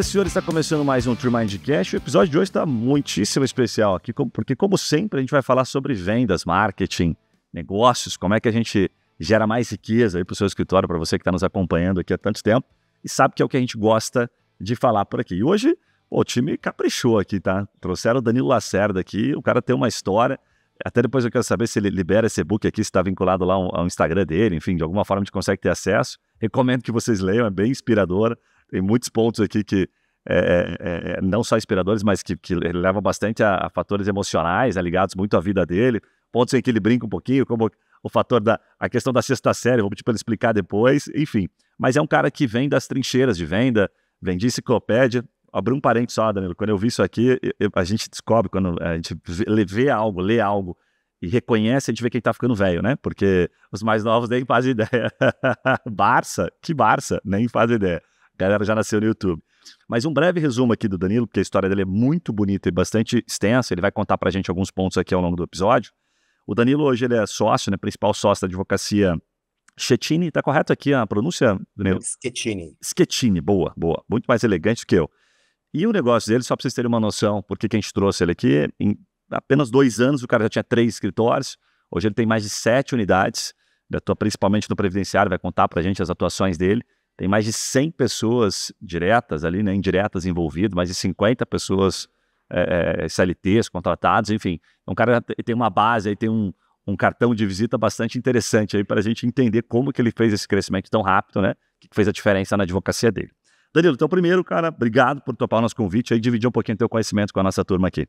senhoras e senhores, está começando mais um True Mind Cash. O episódio de hoje está muitíssimo especial aqui, porque, como sempre, a gente vai falar sobre vendas, marketing, negócios, como é que a gente gera mais riqueza aí para o seu escritório, para você que está nos acompanhando aqui há tanto tempo e sabe que é o que a gente gosta de falar por aqui. E hoje, pô, o time caprichou aqui, tá? Trouxeram o Danilo Lacerda aqui, o cara tem uma história. Até depois eu quero saber se ele libera esse book aqui, se está vinculado lá ao Instagram dele, enfim, de alguma forma a gente consegue ter acesso. Recomendo que vocês leiam, é bem inspiradora tem muitos pontos aqui que é é, é, é, não só inspiradores, mas que, que levam bastante a, a fatores emocionais, né, ligados muito à vida dele. Pontos em que ele brinca um pouquinho, como o fator da a questão da sexta série, vou pedir para ele explicar depois, enfim. Mas é um cara que vem das trincheiras de venda, vende enciclopédia. Abri um parênteses só, Danilo. Quando eu vi isso aqui, eu, a gente descobre, quando a gente vê, vê algo, lê algo e reconhece, a gente vê quem tá ficando velho, né? Porque os mais novos nem fazem ideia. Barça? Que Barça? Nem fazem ideia. A galera já nasceu no YouTube. Mas um breve resumo aqui do Danilo, porque a história dele é muito bonita e bastante extensa. Ele vai contar para a gente alguns pontos aqui ao longo do episódio. O Danilo hoje ele é sócio, né, principal sócio da advocacia Schettini. Está correto aqui a pronúncia, Danilo? Schettini. Schettini, boa, boa. Muito mais elegante que eu. E o negócio dele, só para vocês terem uma noção, porque que a gente trouxe ele aqui, em apenas dois anos o cara já tinha três escritórios, hoje ele tem mais de sete unidades, ele atua principalmente no previdenciário, vai contar para a gente as atuações dele. Tem mais de 100 pessoas diretas ali, né, indiretas envolvidas, mais de 50 pessoas é, eh, é, eh, SLTs contratados, enfim. Então, o cara tem uma base, aí tem um, um cartão de visita bastante interessante aí para a gente entender como que ele fez esse crescimento tão rápido, né? O que fez a diferença na advocacia dele. Danilo, então primeiro, cara, obrigado por topar o nosso convite e dividir um pouquinho teu conhecimento com a nossa turma aqui.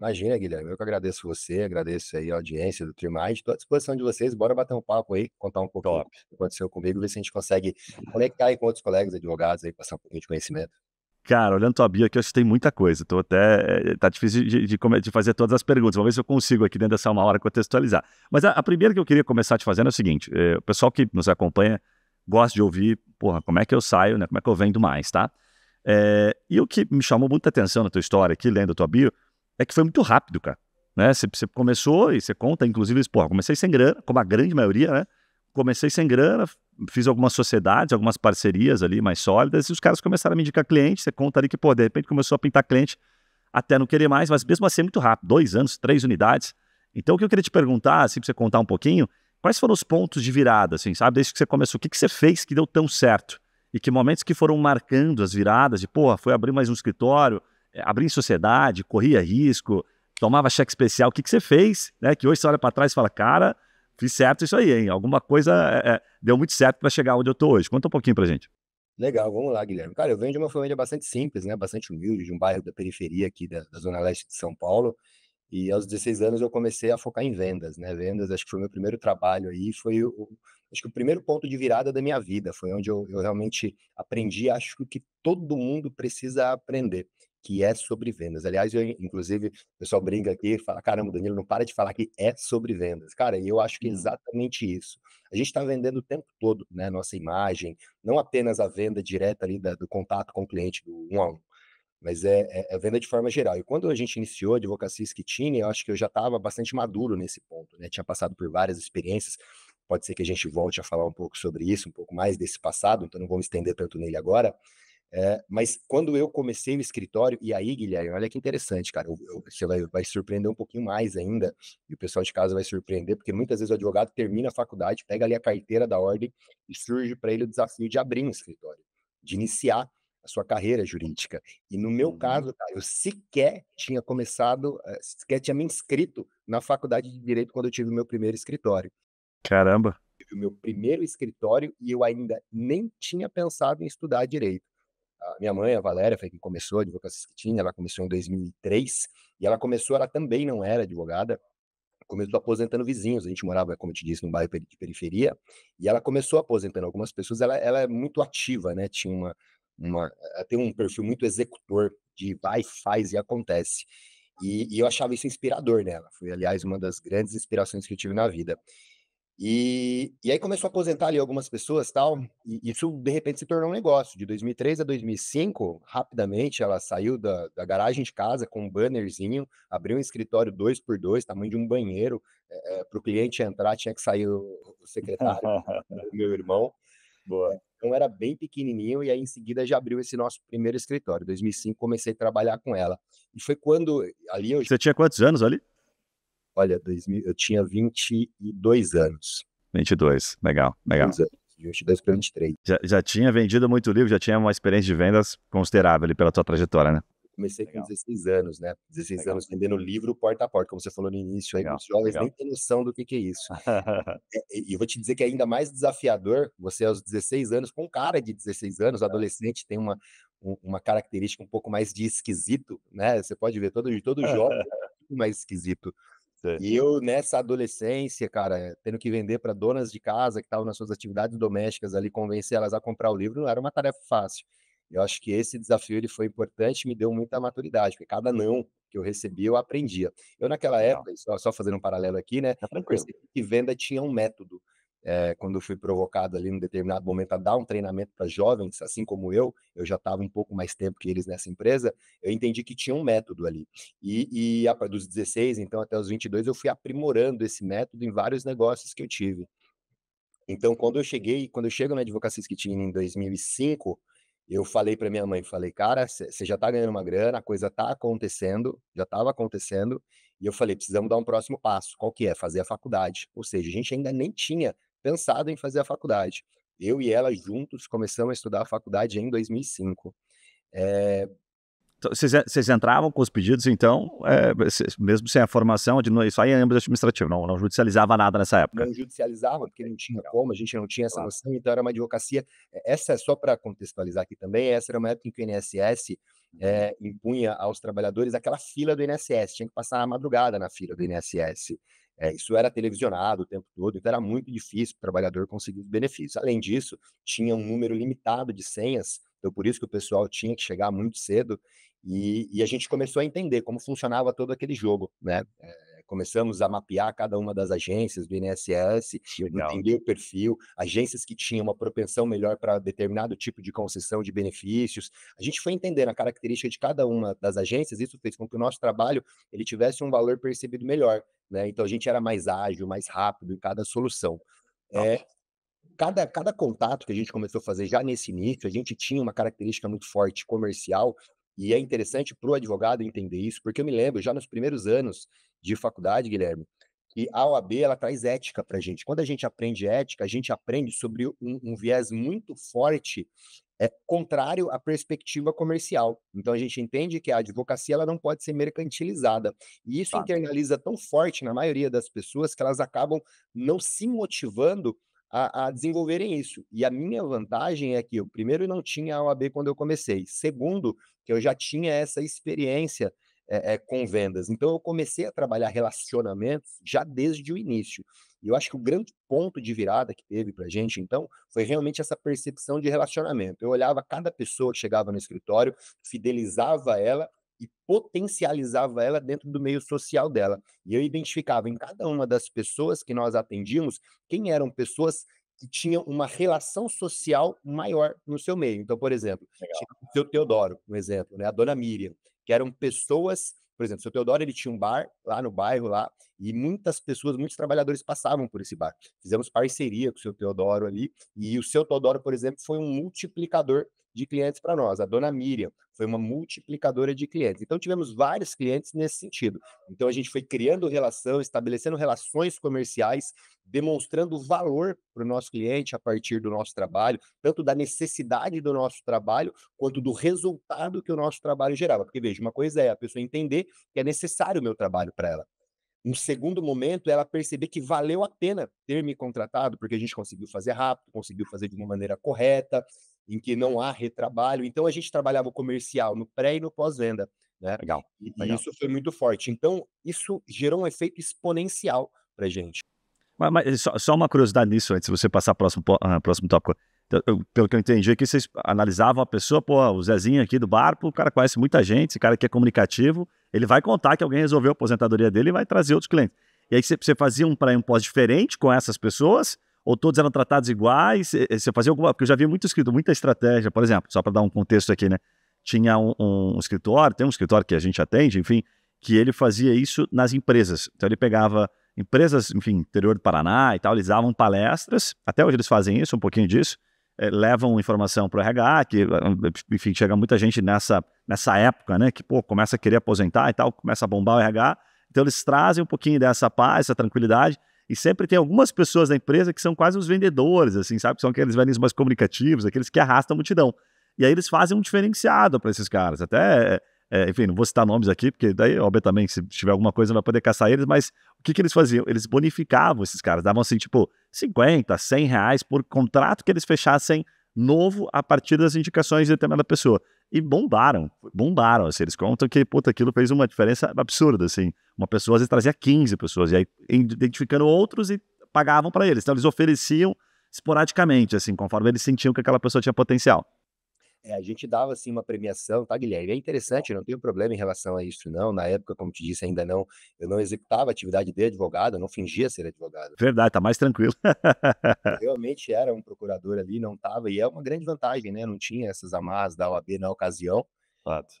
Imagina, Guilherme, eu que agradeço você, agradeço aí a audiência do Trimind, Estou à disposição de vocês, bora bater um papo aí, contar um pouco o que aconteceu comigo, ver se a gente consegue conectar aí com outros colegas advogados aí, passar um pouquinho de conhecimento. Cara, olhando tua bio aqui, eu tem muita coisa. Tô até. Eh, tá difícil de, de, de, fazer todas as perguntas. Vamos ver se eu consigo aqui dentro dessa uma hora contextualizar. Mas a, a primeira que eu queria começar te fazendo é o seguinte: é, o pessoal que nos acompanha gosta de ouvir, porra, como é que eu saio, né? Como é que eu vendo mais, tá? É, e o que me chamou muita atenção na tua história aqui, lendo a tua bio, é que foi muito rápido, cara. Né? Você, você começou e você conta, inclusive, porra, comecei sem grana, como a grande maioria, né? Comecei sem grana, fiz algumas sociedades, algumas parcerias ali mais sólidas, e os caras começaram a me indicar cliente, você conta ali que, pô, de repente começou a pintar cliente até não querer mais, mas mesmo assim é muito rápido, dois anos, três unidades. Então, o que eu queria te perguntar, assim, pra você contar um pouquinho, quais foram os pontos de virada, assim, sabe? Desde que você começou, o que, que você fez que deu tão certo? E que momentos que foram marcando as viradas, de, porra, foi abrir mais um escritório, é, abria em sociedade, corria risco, tomava cheque especial. O que, que você fez? Né? Que hoje você olha para trás e fala, cara, fiz certo isso aí, hein? Alguma coisa é, é deu muito certo para chegar onde eu estou hoje. Conta um pouquinho para gente. Legal, vamos lá, Guilherme. Cara, eu venho de uma família bastante simples, né? Bastante humilde, de um bairro da periferia aqui da, da Zona Leste de São Paulo. E aos 16 anos eu comecei a focar em vendas, né? Vendas, acho que foi o meu primeiro trabalho aí, foi o, acho que o primeiro ponto de virada da minha vida, foi onde eu, eu realmente aprendi, acho que todo mundo precisa aprender que é sobre vendas. Aliás, eu, inclusive, o pessoal brinca uhum. aqui, fala: caramba, Danilo, não para de falar que é sobre vendas. Cara, e eu acho que é exatamente isso. A gente está vendendo o tempo todo, né? Nossa imagem, não apenas a venda direta ali da, do contato com o cliente, do um a um, mas é, é, é, venda de forma geral. E quando a gente iniciou a advocacia Skitini, eu acho que eu já estava bastante maduro nesse ponto, né? Tinha passado por várias experiências. Pode ser que a gente volte a falar um pouco sobre isso, um pouco mais desse passado, então não vou me estender tanto nele agora é, mas quando eu comecei o escritório, e aí, Guilherme, olha que interessante, cara, eu, eu, você vai, vai surpreender um pouquinho mais ainda, e o pessoal de casa vai surpreender, porque muitas vezes o advogado termina a faculdade, pega ali a carteira da ordem e surge para ele o desafio de abrir um escritório, de iniciar a sua carreira jurídica. E no meu uhum. caso, cara, eu sequer tinha começado, eh, sequer tinha me inscrito na faculdade de Direito quando eu tive o meu primeiro escritório. Caramba! Eu tive o meu primeiro escritório e eu ainda nem tinha pensado em estudar Direito a minha mãe, a Valéria, foi quem começou a advocacia esquitina, ela começou em 2003, e ela começou, ela também não era advogada, começou aposentando vizinhos, a gente morava, como eu te disse, num bairro de periferia, e ela começou aposentando algumas pessoas, ela, ela é muito ativa, né, tinha uma, uma, eh, tem um perfil muito executor, de vai, faz e acontece, e, e eu achava isso inspirador nela, foi, aliás, uma das grandes inspirações que eu tive na vida. E, e aí começou a aposentar ali algumas pessoas tal, e isso de repente se tornou um negócio. De 2003 a 2005, rapidamente ela saiu da, da garagem de casa com um bannerzinho, abriu um escritório dois por dois, tamanho de um banheiro, é, eh, eh, para o cliente entrar tinha que sair o, secretário, meu irmão. Boa. Então era bem pequenininho e aí em seguida já abriu esse nosso primeiro escritório. Em 2005 comecei a trabalhar com ela. E foi quando ali eu... Você tinha quantos anos ali? Olha, eu tinha 22 anos. 22, legal, legal. 22 para 23. Já, já tinha vendido muito livro, já tinha uma experiência de vendas considerável ali pela tua trajetória, né? comecei legal. com 16 anos, né? 16 legal. anos vendendo livro porta a porta, como você falou no início, aí, os jovens legal. nem têm noção do que, que é isso. É, e, e eu vou te dizer que é ainda mais desafiador você aos 16 anos, com cara de 16 anos, adolescente tem uma, uma característica um pouco mais de esquisito, né? Você pode ver todo, todo jovem é mais esquisito. É. E eu, nessa adolescência, cara, tendo que vender para donas de casa que estavam nas suas atividades domésticas ali, convencer elas a comprar o livro, não era uma tarefa fácil. Eu acho que esse desafio ele foi importante, me deu muita maturidade, porque cada não que eu recebia, eu aprendia. Eu, naquela época, só, só fazendo um paralelo aqui, né? Tá que venda tinha um método é, quando eu fui provocado ali num determinado momento a dar um treinamento para jovens, assim como eu, eu já estava um pouco mais tempo que eles nessa empresa, eu entendi que tinha um método ali. E, e a, dos 16, então, até os 22, eu fui aprimorando esse método em vários negócios que eu tive. Então, quando eu cheguei, quando eu chego na Advocacia Esquitina em 2005, eu falei para minha mãe, falei, cara, você já está ganhando uma grana, a coisa está acontecendo, já estava acontecendo, e eu falei, precisamos dar um próximo passo. Qual que é? Fazer a faculdade. Ou seja, a gente ainda nem tinha pensado em fazer a faculdade. Eu e ela juntos começamos a estudar a faculdade em 2005. É... Eh, então, vocês entravam com os pedidos, então, é, mesmo sem a formação, de, isso aí é âmbito administrativo, não, não judicializava nada nessa época? Não judicializava, porque não tinha como, a gente não tinha essa noção, então era uma advocacia. Eh, essa é só para contextualizar aqui também, essa era uma época em que o INSS é, uhum. impunha aos trabalhadores aquela fila do INSS, tinha que passar a madrugada na fila do INSS. É, isso era televisionado o tempo todo, então era muito difícil o trabalhador conseguir os benefícios. Além disso, tinha um número limitado de senhas, então por isso que o pessoal tinha que chegar muito cedo, e, e a gente começou a entender como funcionava todo aquele jogo, né? É, começamos a mapear cada uma das agências do INSS, Legal. entender o perfil, agências que tinham uma propensão melhor para determinado tipo de concessão de benefícios. A gente foi entendendo a característica de cada uma das agências, isso fez com que o nosso trabalho ele tivesse um valor percebido melhor. Né? Então a gente era mais ágil, mais rápido em cada solução. É, cada, cada contato que a gente começou a fazer já nesse início, a gente tinha uma característica muito forte comercial, e é interessante para o advogado entender isso, porque eu me lembro, já nos primeiros anos, de faculdade, Guilherme, que a OAB ela traz ética para a gente. Quando a gente aprende ética, a gente aprende sobre um, um viés muito forte é contrário à perspectiva comercial. Então a gente entende que a advocacia ela não pode ser mercantilizada. E isso tá. internaliza tão forte na maioria das pessoas que elas acabam não se motivando a, a, desenvolverem isso. E a minha vantagem é que eu primeiro não tinha a OAB quando eu comecei. Segundo, que eu já tinha essa experiência é, é, com vendas. Então, eu comecei a trabalhar relacionamentos já desde o início. E eu acho que o grande ponto de virada que teve para a gente, então, foi realmente essa percepção de relacionamento. Eu olhava cada pessoa que chegava no escritório, fidelizava ela e potencializava ela dentro do meio social dela. E eu identificava em cada uma das pessoas que nós atendíamos quem eram pessoas que tinham uma relação social maior no seu meio. Então, por exemplo, o seu Teodoro, um exemplo, né? a dona Miriam que eram pessoas, por exemplo, o seu Teodoro ele tinha um bar lá no bairro lá, e muitas pessoas, muitos trabalhadores passavam por esse bar. Fizemos parceria com o seu Teodoro ali, e o seu Teodoro, por exemplo, foi um multiplicador de clientes para nós. A dona Miriam foi uma multiplicadora de clientes. Então, tivemos vários clientes nesse sentido. Então, a gente foi criando relação, estabelecendo relações comerciais, demonstrando valor para o nosso cliente a partir do nosso trabalho, tanto da necessidade do nosso trabalho, quanto do resultado que o nosso trabalho gerava. Porque, veja, uma coisa é a pessoa entender que é necessário o meu trabalho para ela. No segundo momento, ela perceber que valeu a pena ter me contratado, porque a gente conseguiu fazer rápido, conseguiu fazer de uma maneira correta, em que não há retrabalho. Então, a gente trabalhava o comercial no pré e no pós-venda. Né? Legal. E, legal. isso foi muito forte. Então, isso gerou um efeito exponencial para a gente. Mas, mas só, só, uma curiosidade nisso, antes de você passar para o próximo, uh, próximo tópico eu, pelo que eu entendi aqui, é vocês analisavam a pessoa, pô, o Zezinho aqui do barco, o cara conhece muita gente, esse cara que é comunicativo, ele vai contar que alguém resolveu a aposentadoria dele e vai trazer outros clientes. E aí você, fazia um para um pós diferente com essas pessoas, ou todos eram tratados iguais? Você fazia alguma. Porque eu já vi muito escrito, muita estratégia, por exemplo, só para dar um contexto aqui, né? Tinha um, um, escritório, tem um escritório que a gente atende, enfim, que ele fazia isso nas empresas. Então ele pegava empresas, enfim, interior do Paraná e tal, eles davam palestras, até hoje eles fazem isso, um pouquinho disso, é, levam informação para o RH, que eh, enfim, chega muita gente nessa, nessa época, né? Que pô, começa a querer aposentar e tal, começa a bombar o RH. Então eles trazem um pouquinho dessa paz, essa tranquilidade. E sempre tem algumas pessoas da empresa que são quase os vendedores, assim, sabe? Que são aqueles velhinhos mais comunicativos, aqueles que arrastam a multidão. E aí eles fazem um diferenciado para esses caras. Até eh, é, enfim, não vou citar nomes aqui, porque daí, obviamente, se tiver alguma coisa, vai poder caçar eles, mas o que, que eles faziam? Eles bonificavam esses caras, davam assim, tipo, 50, 100 reais por contrato que eles fechassem novo a partir das indicações de determinada pessoa. E bombaram, bombaram. Assim, eles contam que, puta, aquilo fez uma diferença absurda, assim. Uma pessoa às vezes trazia 15 pessoas, e aí identificando outros e pagavam para eles. Então eles ofereciam esporadicamente, assim, conforme eles sentiam que aquela pessoa tinha potencial. É, a gente dava assim uma premiação, tá, Guilherme? É interessante, eu não tenho problema em relação a isso, não. Na época, como te disse, ainda não, eu não executava a atividade de advogado, eu não fingia ser advogado. Verdade, tá mais tranquilo. realmente era um procurador ali, não tava, e é uma grande vantagem, né? Não tinha essas amarras da OAB na ocasião.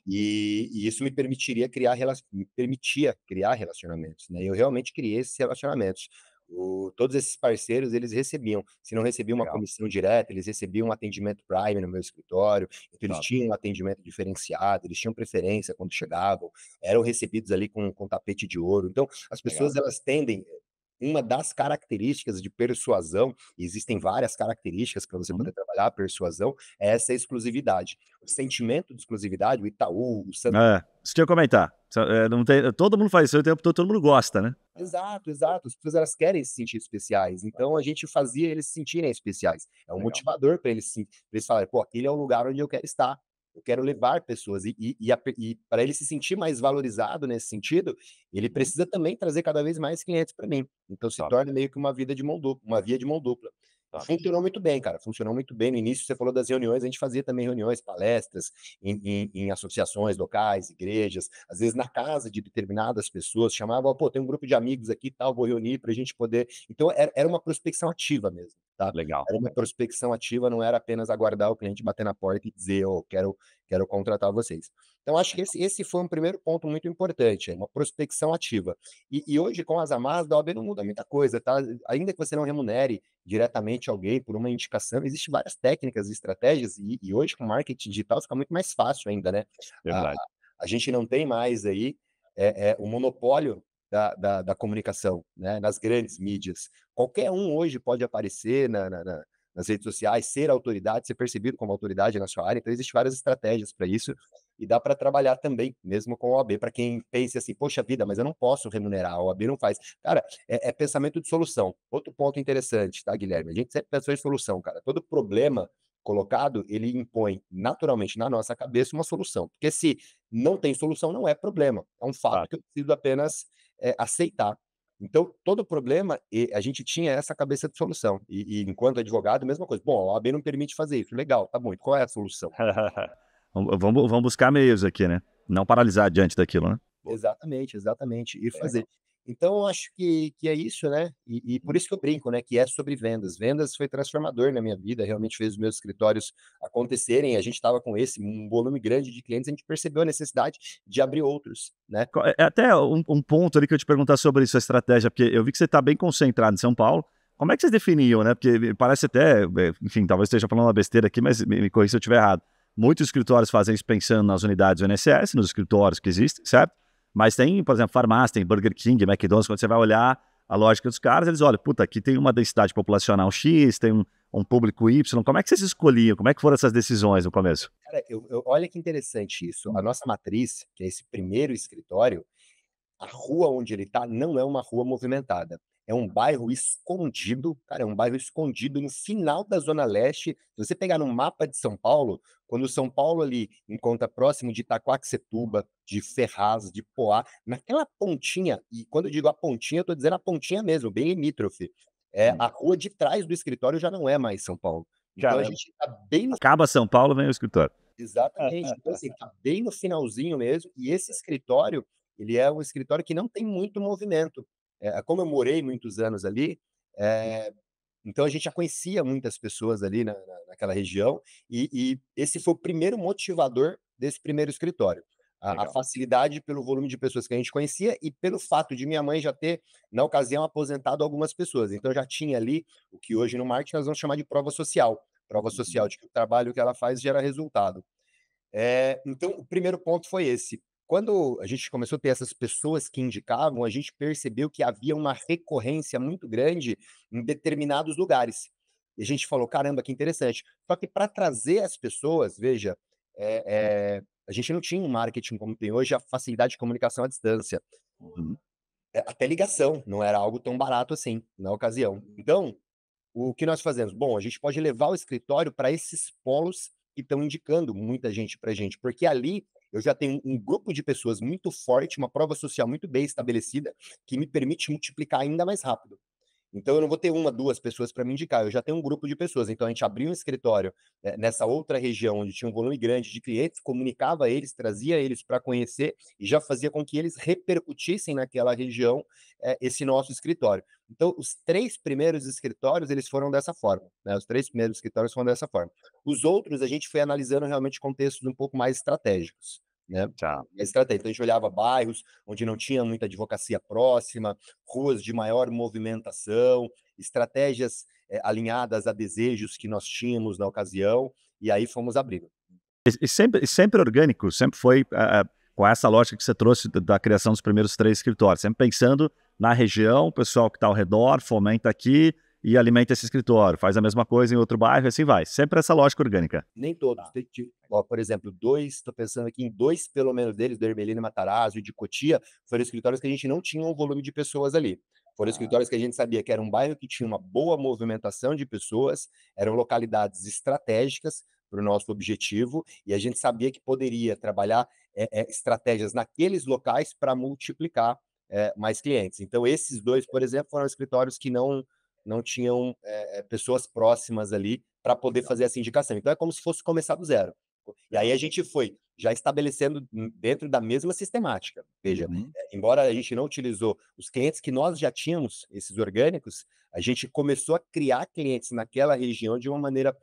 E, e, isso me permitiria criar me permitia criar relacionamentos, né? Eu realmente criei esses relacionamentos. O, todos esses parceiros, eles recebiam. Se não recebiam uma Legal. comissão direta, eles recebiam um atendimento Prime no meu escritório, então eles tinham um atendimento diferenciado, eles tinham preferência quando chegavam, eram recebidos ali com, com tapete de ouro. Então, as pessoas, Legal. elas tendem, uma das características de persuasão, existem várias características para você poder uhum. trabalhar a persuasão, é essa exclusividade. O sentimento de exclusividade, o Itaú, o Santos. É, isso tinha que comentar. É, não tem, todo mundo faz isso o tempo todo, todo mundo gosta, né? Exato, exato. As pessoas elas querem se sentir especiais, então a gente fazia eles se sentirem especiais. É um Legal. motivador para eles, pra eles falarem, pô, aquele é o lugar onde eu quero estar, eu quero levar pessoas. E, e, e, e para ele se sentir mais valorizado nesse sentido, ele uhum. precisa também trazer cada vez mais clientes para mim. Então se torna meio que uma vida de mão dupla, uma via de mão dupla. Funcionou muito bem, cara. Funcionou muito bem. No início, você falou das reuniões, a gente fazia também reuniões, palestras em, em, em associações locais, igrejas, às vezes na casa de determinadas pessoas, chamava, pô, tem um grupo de amigos aqui e tal, vou reunir para a gente poder. Então, era, era uma prospecção ativa mesmo. Tá? Legal. Era uma prospecção ativa, não era apenas aguardar o cliente bater na porta e dizer, oh, quero, quero contratar vocês. Então, acho que esse, esse foi um primeiro ponto muito importante, é uma prospecção ativa. E, e hoje, com as amas da OAB não muda muita coisa, tá? Ainda que você não remunere diretamente alguém por uma indicação, existem várias técnicas e estratégias, e, e hoje com marketing digital fica muito mais fácil ainda, né? Verdade. A, a gente não tem mais aí é, é, o monopólio da, da, da comunicação, né? nas grandes mídias. Qualquer um hoje pode aparecer na, na, na nas redes sociais, ser autoridade, ser percebido como autoridade na sua área. Então, existem várias estratégias para isso e dá para trabalhar também, mesmo com a OAB, para quem pense assim, poxa vida, mas eu não posso remunerar, a OAB não faz. Cara, é, é, pensamento de solução. Outro ponto interessante, tá, Guilherme? A gente sempre pensou em solução, cara. Todo problema colocado, ele impõe naturalmente na nossa cabeça uma solução. Porque se não tem solução, não é problema. É um fato ah. que eu preciso apenas é, aceitar. Então, todo problema, a gente tinha essa cabeça de solução. E, e enquanto advogado, mesma coisa. Bom, a OAB não permite fazer isso. Legal, tá bom. Qual é a solução? vamos, vamos buscar meios aqui, né? Não paralisar diante daquilo, né? Exatamente, exatamente. E fazer. Então, eu acho que, que é isso, né? E, e, por uhum. isso que eu brinco, né? Que é sobre vendas. Vendas foi transformador na minha vida, realmente fez os meus escritórios acontecerem. A gente estava com esse um volume grande de clientes, a gente percebeu a necessidade de abrir outros, né? É, é até um, um ponto ali que eu te perguntar sobre sua estratégia, porque eu vi que você está bem concentrado em São Paulo. Como é que vocês definiam, né? Porque parece até, é, enfim, talvez esteja falando uma besteira aqui, mas me, me corrija se eu estiver errado. Muitos escritórios fazem isso pensando nas unidades do INSS, nos escritórios que existem, certo? Mas tem, por exemplo, farmácia, tem Burger King, McDonald's, quando você vai olhar a lógica dos caras, eles olham, puta, aqui tem uma densidade populacional X, tem um, um público Y. Como é que vocês escolhiam? Como é que foram essas decisões no começo? Cara, eu, eu, olha que interessante isso. A hum. nossa matriz, que é esse primeiro escritório, a rua onde ele está não é uma rua movimentada é um bairro escondido, cara, é um bairro escondido no final da Zona Leste. Se você pegar no mapa de São Paulo, quando São Paulo ali encontra próximo de Itaquaquecetuba, de Ferraz, de Poá, naquela pontinha, e quando eu digo a pontinha, eu estou dizendo a pontinha mesmo, bem limítrofe. É, hum. A rua de trás do escritório já não é mais São Paulo. Já então é. a gente está bem Acaba São Paulo, vem o escritório. Exatamente. Então, assim, está bem no finalzinho mesmo. E esse escritório, ele é um escritório que não tem muito movimento é, como eu morei muitos anos ali, é, então a gente já conhecia muitas pessoas ali na, na, naquela região, e, e, esse foi o primeiro motivador desse primeiro escritório. A, a, facilidade pelo volume de pessoas que a gente conhecia e pelo fato de minha mãe já ter, na ocasião, aposentado algumas pessoas. Então já tinha ali o que hoje no marketing nós vamos chamar de prova social prova uhum. social de que o trabalho que ela faz gera resultado. É, então, o primeiro ponto foi esse quando a gente começou a ter essas pessoas que indicavam, a gente percebeu que havia uma recorrência muito grande em determinados lugares. E a gente falou, caramba, que interessante. Só que para trazer as pessoas, veja, é, é, a gente não tinha um marketing como tem hoje, a facilidade de comunicação à distância. Uhum. É, até ligação, não era algo tão barato assim, na ocasião. Então, o que nós fazemos? Bom, a gente pode levar o escritório para esses polos e estão indicando muita gente para gente, porque ali eu já tenho um grupo de pessoas muito forte, uma prova social muito bem estabelecida, que me permite multiplicar ainda mais rápido. Então eu não vou ter uma, duas pessoas para me indicar, eu já tenho um grupo de pessoas. Então a gente abriu um escritório né, nessa outra região onde tinha um volume grande de clientes, comunicava eles, trazia eles para conhecer e já fazia com que eles repercutissem naquela região é, esse nosso escritório. Então os três primeiros escritórios eles foram dessa forma, né? Os três primeiros escritórios foram dessa forma. Os outros a gente foi analisando realmente contextos um pouco mais estratégicos. Né? Tá. estratégia. Então a gente olhava bairros onde não tinha muita advocacia próxima, ruas de maior movimentação, estratégias é, alinhadas a desejos que nós tínhamos na ocasião, e aí fomos abrindo. E, e sempre, e sempre orgânico, sempre foi uh, com essa lógica que você trouxe da, da criação dos primeiros três escritórios, sempre pensando na região, o pessoal que está ao redor, fomenta aqui, e alimenta esse escritório, faz a mesma coisa em outro bairro, e assim vai. Sempre essa lógica orgânica. Nem todos. Tá. Tem, ó, por exemplo, dois, estou pensando aqui em dois, pelo menos deles, do Hermelino Matarazzo e de Cotia, foram escritórios que a gente não tinha um volume de pessoas ali. Foram ah. escritórios que a gente sabia que era um bairro que tinha uma boa movimentação de pessoas, eram localidades estratégicas para o nosso objetivo, e a gente sabia que poderia trabalhar é, é, estratégias naqueles locais para multiplicar é, mais clientes. Então, esses dois, por exemplo, foram escritórios que não não tinham é, pessoas próximas ali para poder fazer essa indicação. Então é como se fosse começar do zero. E aí a gente foi já estabelecendo dentro da mesma sistemática. Veja, uhum. Eh, embora a gente não utilizou os clientes que nós já tínhamos, esses orgânicos, a gente começou a criar clientes naquela região de uma maneira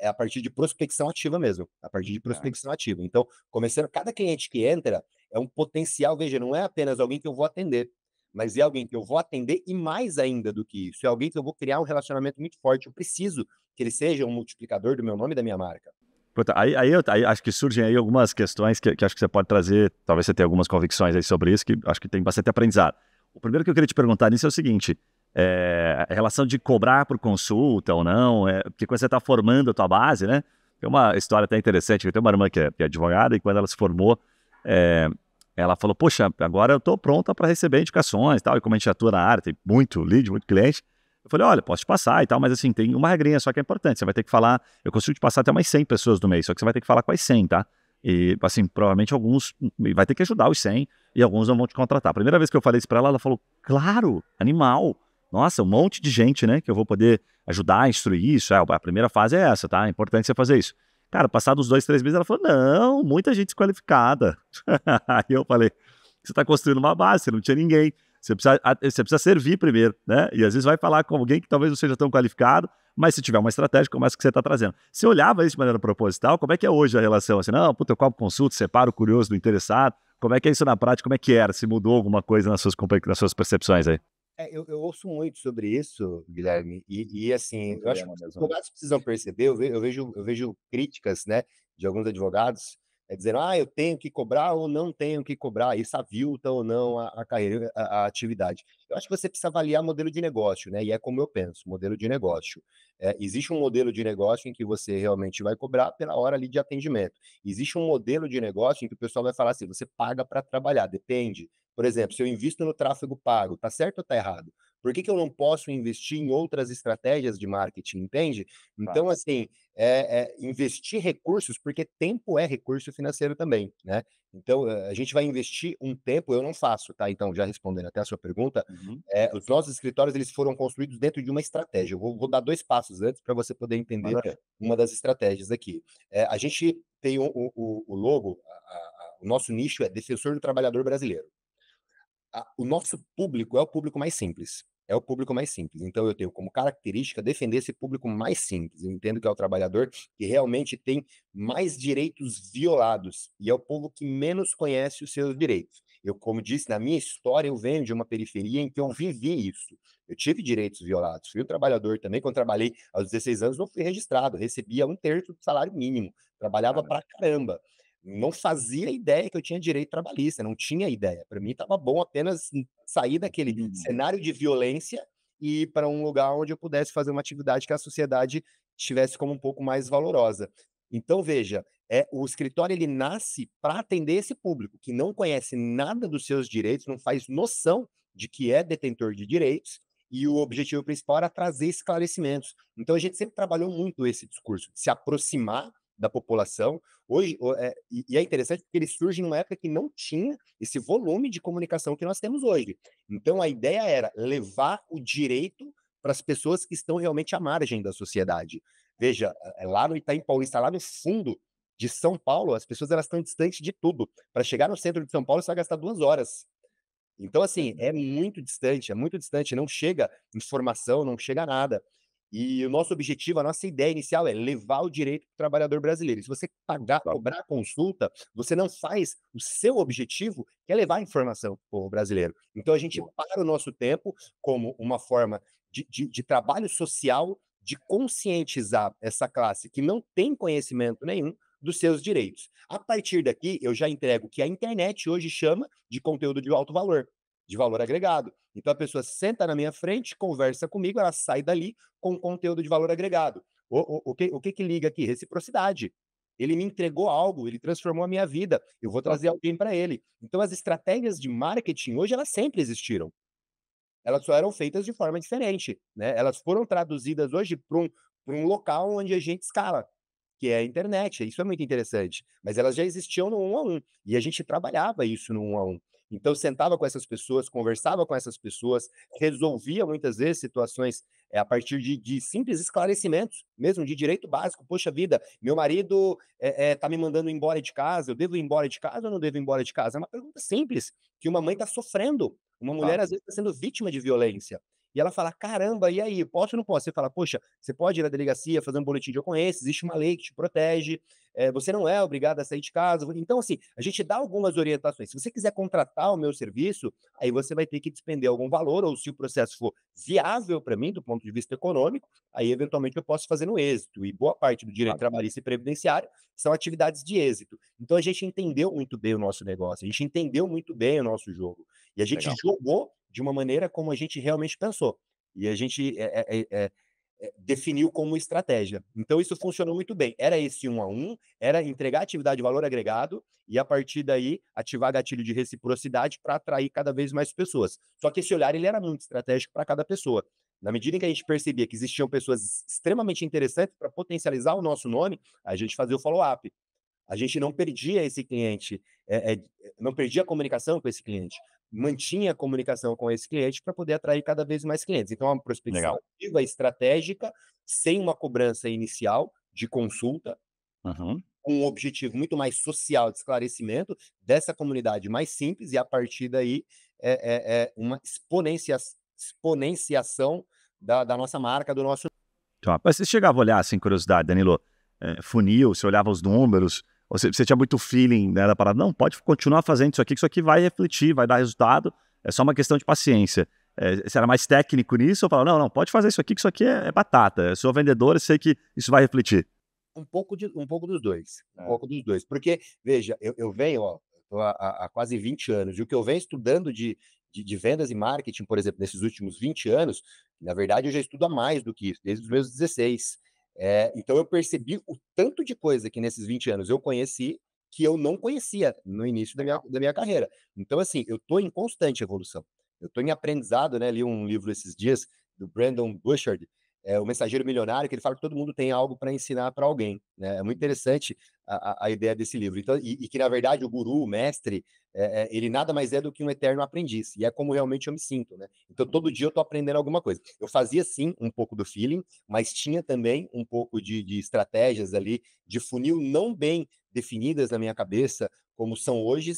é a partir de prospecção ativa mesmo, a partir de tá. prospecção ativa. Então, começando, cada cliente que entra é um potencial, veja, não é apenas alguém que eu vou atender mas é alguém que eu vou atender e mais ainda do que isso, é alguém que eu vou criar um relacionamento muito forte. Eu preciso que ele seja um multiplicador do meu nome e da minha marca. Puta, aí, aí, eu, aí, acho que surgem aí algumas questões que, que, acho que você pode trazer, talvez você tenha algumas convicções aí sobre isso, que acho que tem bastante aprendizado. O primeiro que eu queria te perguntar nisso é o seguinte, é, a relação de cobrar por consulta ou não, é, porque quando você está formando a tua base, né? Tem uma história até interessante, eu tenho uma irmã que é, que é advogada e quando ela se formou, é, ela falou: Poxa, agora eu estou pronta para receber indicações e tal. E como a gente atua na área, tem muito lead, muito cliente. Eu falei: Olha, posso te passar e tal, mas assim, tem uma regrinha só que é importante. Você vai ter que falar. Eu consigo te passar até umas 100 pessoas no mês, só que você vai ter que falar com as 100, tá? E assim, provavelmente alguns. Vai ter que ajudar os 100 e alguns não vão te contratar. A primeira vez que eu falei isso para ela, ela falou: Claro, animal. Nossa, um monte de gente, né? Que eu vou poder ajudar, instruir isso. É, a primeira fase é essa, tá? É importante você fazer isso. Cara, passados dois, três meses, ela falou: não, muita gente desqualificada. Aí eu falei: você está construindo uma base, você não tinha ninguém. Você precisa, você precisa servir primeiro, né? E às vezes vai falar com alguém que talvez não seja tão qualificado, mas se tiver uma estratégia como essa que você está trazendo. Você olhava isso de maneira proposital, como é que é hoje a relação? Assim, não, puta, eu copo consulta, separo o curioso do interessado. Como é que é isso na prática? Como é que era? Se mudou alguma coisa nas suas, nas suas percepções aí? É, eu, eu, ouço muito sobre isso, Guilherme, e, e assim, eu acho que os advogados precisam perceber, eu vejo, eu vejo, eu vejo críticas, né, de alguns advogados é dizer, ah, eu tenho que cobrar ou não tenho que cobrar, isso avilta ou não a, a carreira, a, a, atividade. Eu acho que você precisa avaliar modelo de negócio, né? E é como eu penso, modelo de negócio. É, existe um modelo de negócio em que você realmente vai cobrar pela hora ali de atendimento. Existe um modelo de negócio em que o pessoal vai falar assim, você paga para trabalhar, depende. Por exemplo, se eu invisto no tráfego pago, tá certo ou tá errado? Por que, que eu não posso investir em outras estratégias de marketing, entende? Então, claro. assim, é, é, investir recursos, porque tempo é recurso financeiro também, né? Então, eh, a gente vai investir um tempo, eu não faço, tá? Então, já respondendo até a sua pergunta, uhum. é, os nossos escritórios, eles foram construídos dentro de uma estratégia. Eu vou, vou dar dois passos antes para você poder entender Maravilha. uma das estratégias aqui. Eh, a gente tem o, o, o logo, a, a, o nosso nicho é defensor do trabalhador brasileiro a, o nosso público é o público mais simples. É o público mais simples. Então, eu tenho como característica defender esse público mais simples. Eu entendo que é o trabalhador que realmente tem mais direitos violados e é o povo que menos conhece os seus direitos. Eu, como disse, na minha história, eu venho de uma periferia em que eu vivi isso. Eu tive direitos violados. Fui um trabalhador também. Quando trabalhei aos 16 anos, não fui registrado. Recebia um terço do salário mínimo. Trabalhava para caramba não fazia ideia que eu tinha direito trabalhista, não tinha ideia. Para mim estava bom apenas sair daquele uhum. cenário de violência e ir para um lugar onde eu pudesse fazer uma atividade que a sociedade tivesse como um pouco mais valorosa. Então veja, é o escritório ele nasce para atender esse público que não conhece nada dos seus direitos, não faz noção de que é detentor de direitos e o objetivo principal era trazer esclarecimentos. Então a gente sempre trabalhou muito esse discurso, se aproximar da população. Hoje, é, e é interessante porque ele surge numa época que não tinha esse volume de comunicação que nós temos hoje. Então, a ideia era levar o direito para as pessoas que estão realmente à margem da sociedade. Veja, é, lá no Itaim Paulista, lá no fundo de São Paulo, as pessoas elas estão distantes de tudo. Para chegar no centro de São Paulo, você vai gastar duas horas. Então, assim, uhum. é muito distante, é muito distante. Não chega informação, não chega nada. E o nosso objetivo, a nossa ideia inicial é levar o direito para o trabalhador brasileiro. Se você pagar, tá. cobrar a consulta, você não faz o seu objetivo, que é levar a informação para o brasileiro. Então a gente para o nosso tempo como uma forma de, de, de trabalho social de conscientizar essa classe que não tem conhecimento nenhum dos seus direitos. A partir daqui, eu já entrego o que a internet hoje chama de conteúdo de alto valor de valor agregado. Então a pessoa senta na minha frente, conversa comigo, ela sai dali com conteúdo de valor agregado. O, o, o, que, o que que liga aqui? Reciprocidade. Ele me entregou algo, ele transformou a minha vida. Eu vou trazer alguém para ele. Então as estratégias de marketing hoje elas sempre existiram. Elas só eram feitas de forma diferente, né? Elas foram traduzidas hoje para um, um local onde a gente escala, que é a internet. Isso é muito interessante. Mas elas já existiam no um a um e a gente trabalhava isso no um a um. Então, sentava com essas pessoas, conversava com essas pessoas, resolvia muitas vezes situações é, a partir de, de, simples esclarecimentos, mesmo de direito básico. Poxa vida, meu marido está eh, eh, é, é, me mandando embora de casa, eu devo ir embora de casa ou não devo ir embora de casa? É uma pergunta simples que uma mãe está sofrendo. Uma mulher, às vezes, está sendo vítima de violência. E ela fala: caramba, e aí? Posso ou não posso? Você fala: poxa, você pode ir na delegacia fazer um boletim de ocorrência, existe uma lei que te protege, é, você não é obrigado a sair de casa. Então, assim, a gente dá algumas orientações. Se você quiser contratar o meu serviço, aí você vai ter que despender algum valor, ou se o processo for viável para mim, do ponto de vista econômico, aí eventualmente eu posso fazer no êxito. E boa parte do direito trabalhista e previdenciário são atividades de êxito. Então, a gente entendeu muito bem o nosso negócio, a gente entendeu muito bem o nosso jogo. E a gente Legal. jogou de uma maneira como a gente realmente pensou. E a gente é é, é, é, é, definiu como estratégia. Então, isso funcionou muito bem. Era esse um a um, era entregar atividade de valor agregado e, a partir daí, ativar gatilho de reciprocidade para atrair cada vez mais pessoas. Só que esse olhar ele era muito estratégico para cada pessoa. Na medida em que a gente percebia que existiam pessoas extremamente interessantes para potencializar o nosso nome, a gente fazia o follow-up. A gente não perdia esse cliente, é, é, não perdia a comunicação com esse cliente mantinha a comunicação com esse cliente para poder atrair cada vez mais clientes. Então, é uma prospecção Legal. ativa, estratégica, sem uma cobrança inicial de consulta, uhum. um objetivo muito mais social de esclarecimento dessa comunidade mais simples, e a partir daí é, é, é uma exponencia, exponenciação da, da, nossa marca, do nosso. Então, Mas você chegava a olhar, sem assim, curiosidade, Danilo, eh, funil, você olhava os números, você, você tinha muito feeling né, da parada. Não, pode continuar fazendo isso aqui, que isso aqui vai refletir, vai dar resultado. É só uma questão de paciência. É, você era mais técnico nisso ou falava, não, não, pode fazer isso aqui, que isso aqui é, é batata. Eu sou vendedor e sei que isso vai refletir. Um pouco, de, um pouco dos dois. Um é. pouco dos dois. Porque, veja, eu, eu venho, ó, há, há quase 20 anos, e o que eu venho estudando de, de, de, vendas e marketing, por exemplo, nesses últimos 20 anos, na verdade eu já estudo há mais do que isso, desde os meus 16. É, então eu percebi o tanto de coisa que nesses 20 anos eu conheci que eu não conhecia no início da minha, da minha carreira. Então, assim, eu estou em constante evolução. Eu estou em aprendizado, né? Li um livro esses dias do Brandon Bushard é, o mensageiro milionário, que ele fala que todo mundo tem algo para ensinar para alguém. Né? É muito interessante a, a, ideia desse livro. Então, e, e, que, na verdade, o guru, o mestre, é, é, ele nada mais é do que um eterno aprendiz. E é como realmente eu me sinto. Né? Então, todo dia eu estou aprendendo alguma coisa. Eu fazia, sim, um pouco do feeling, mas tinha também um pouco de, de estratégias ali, de funil não bem definidas na minha cabeça, como são hoje,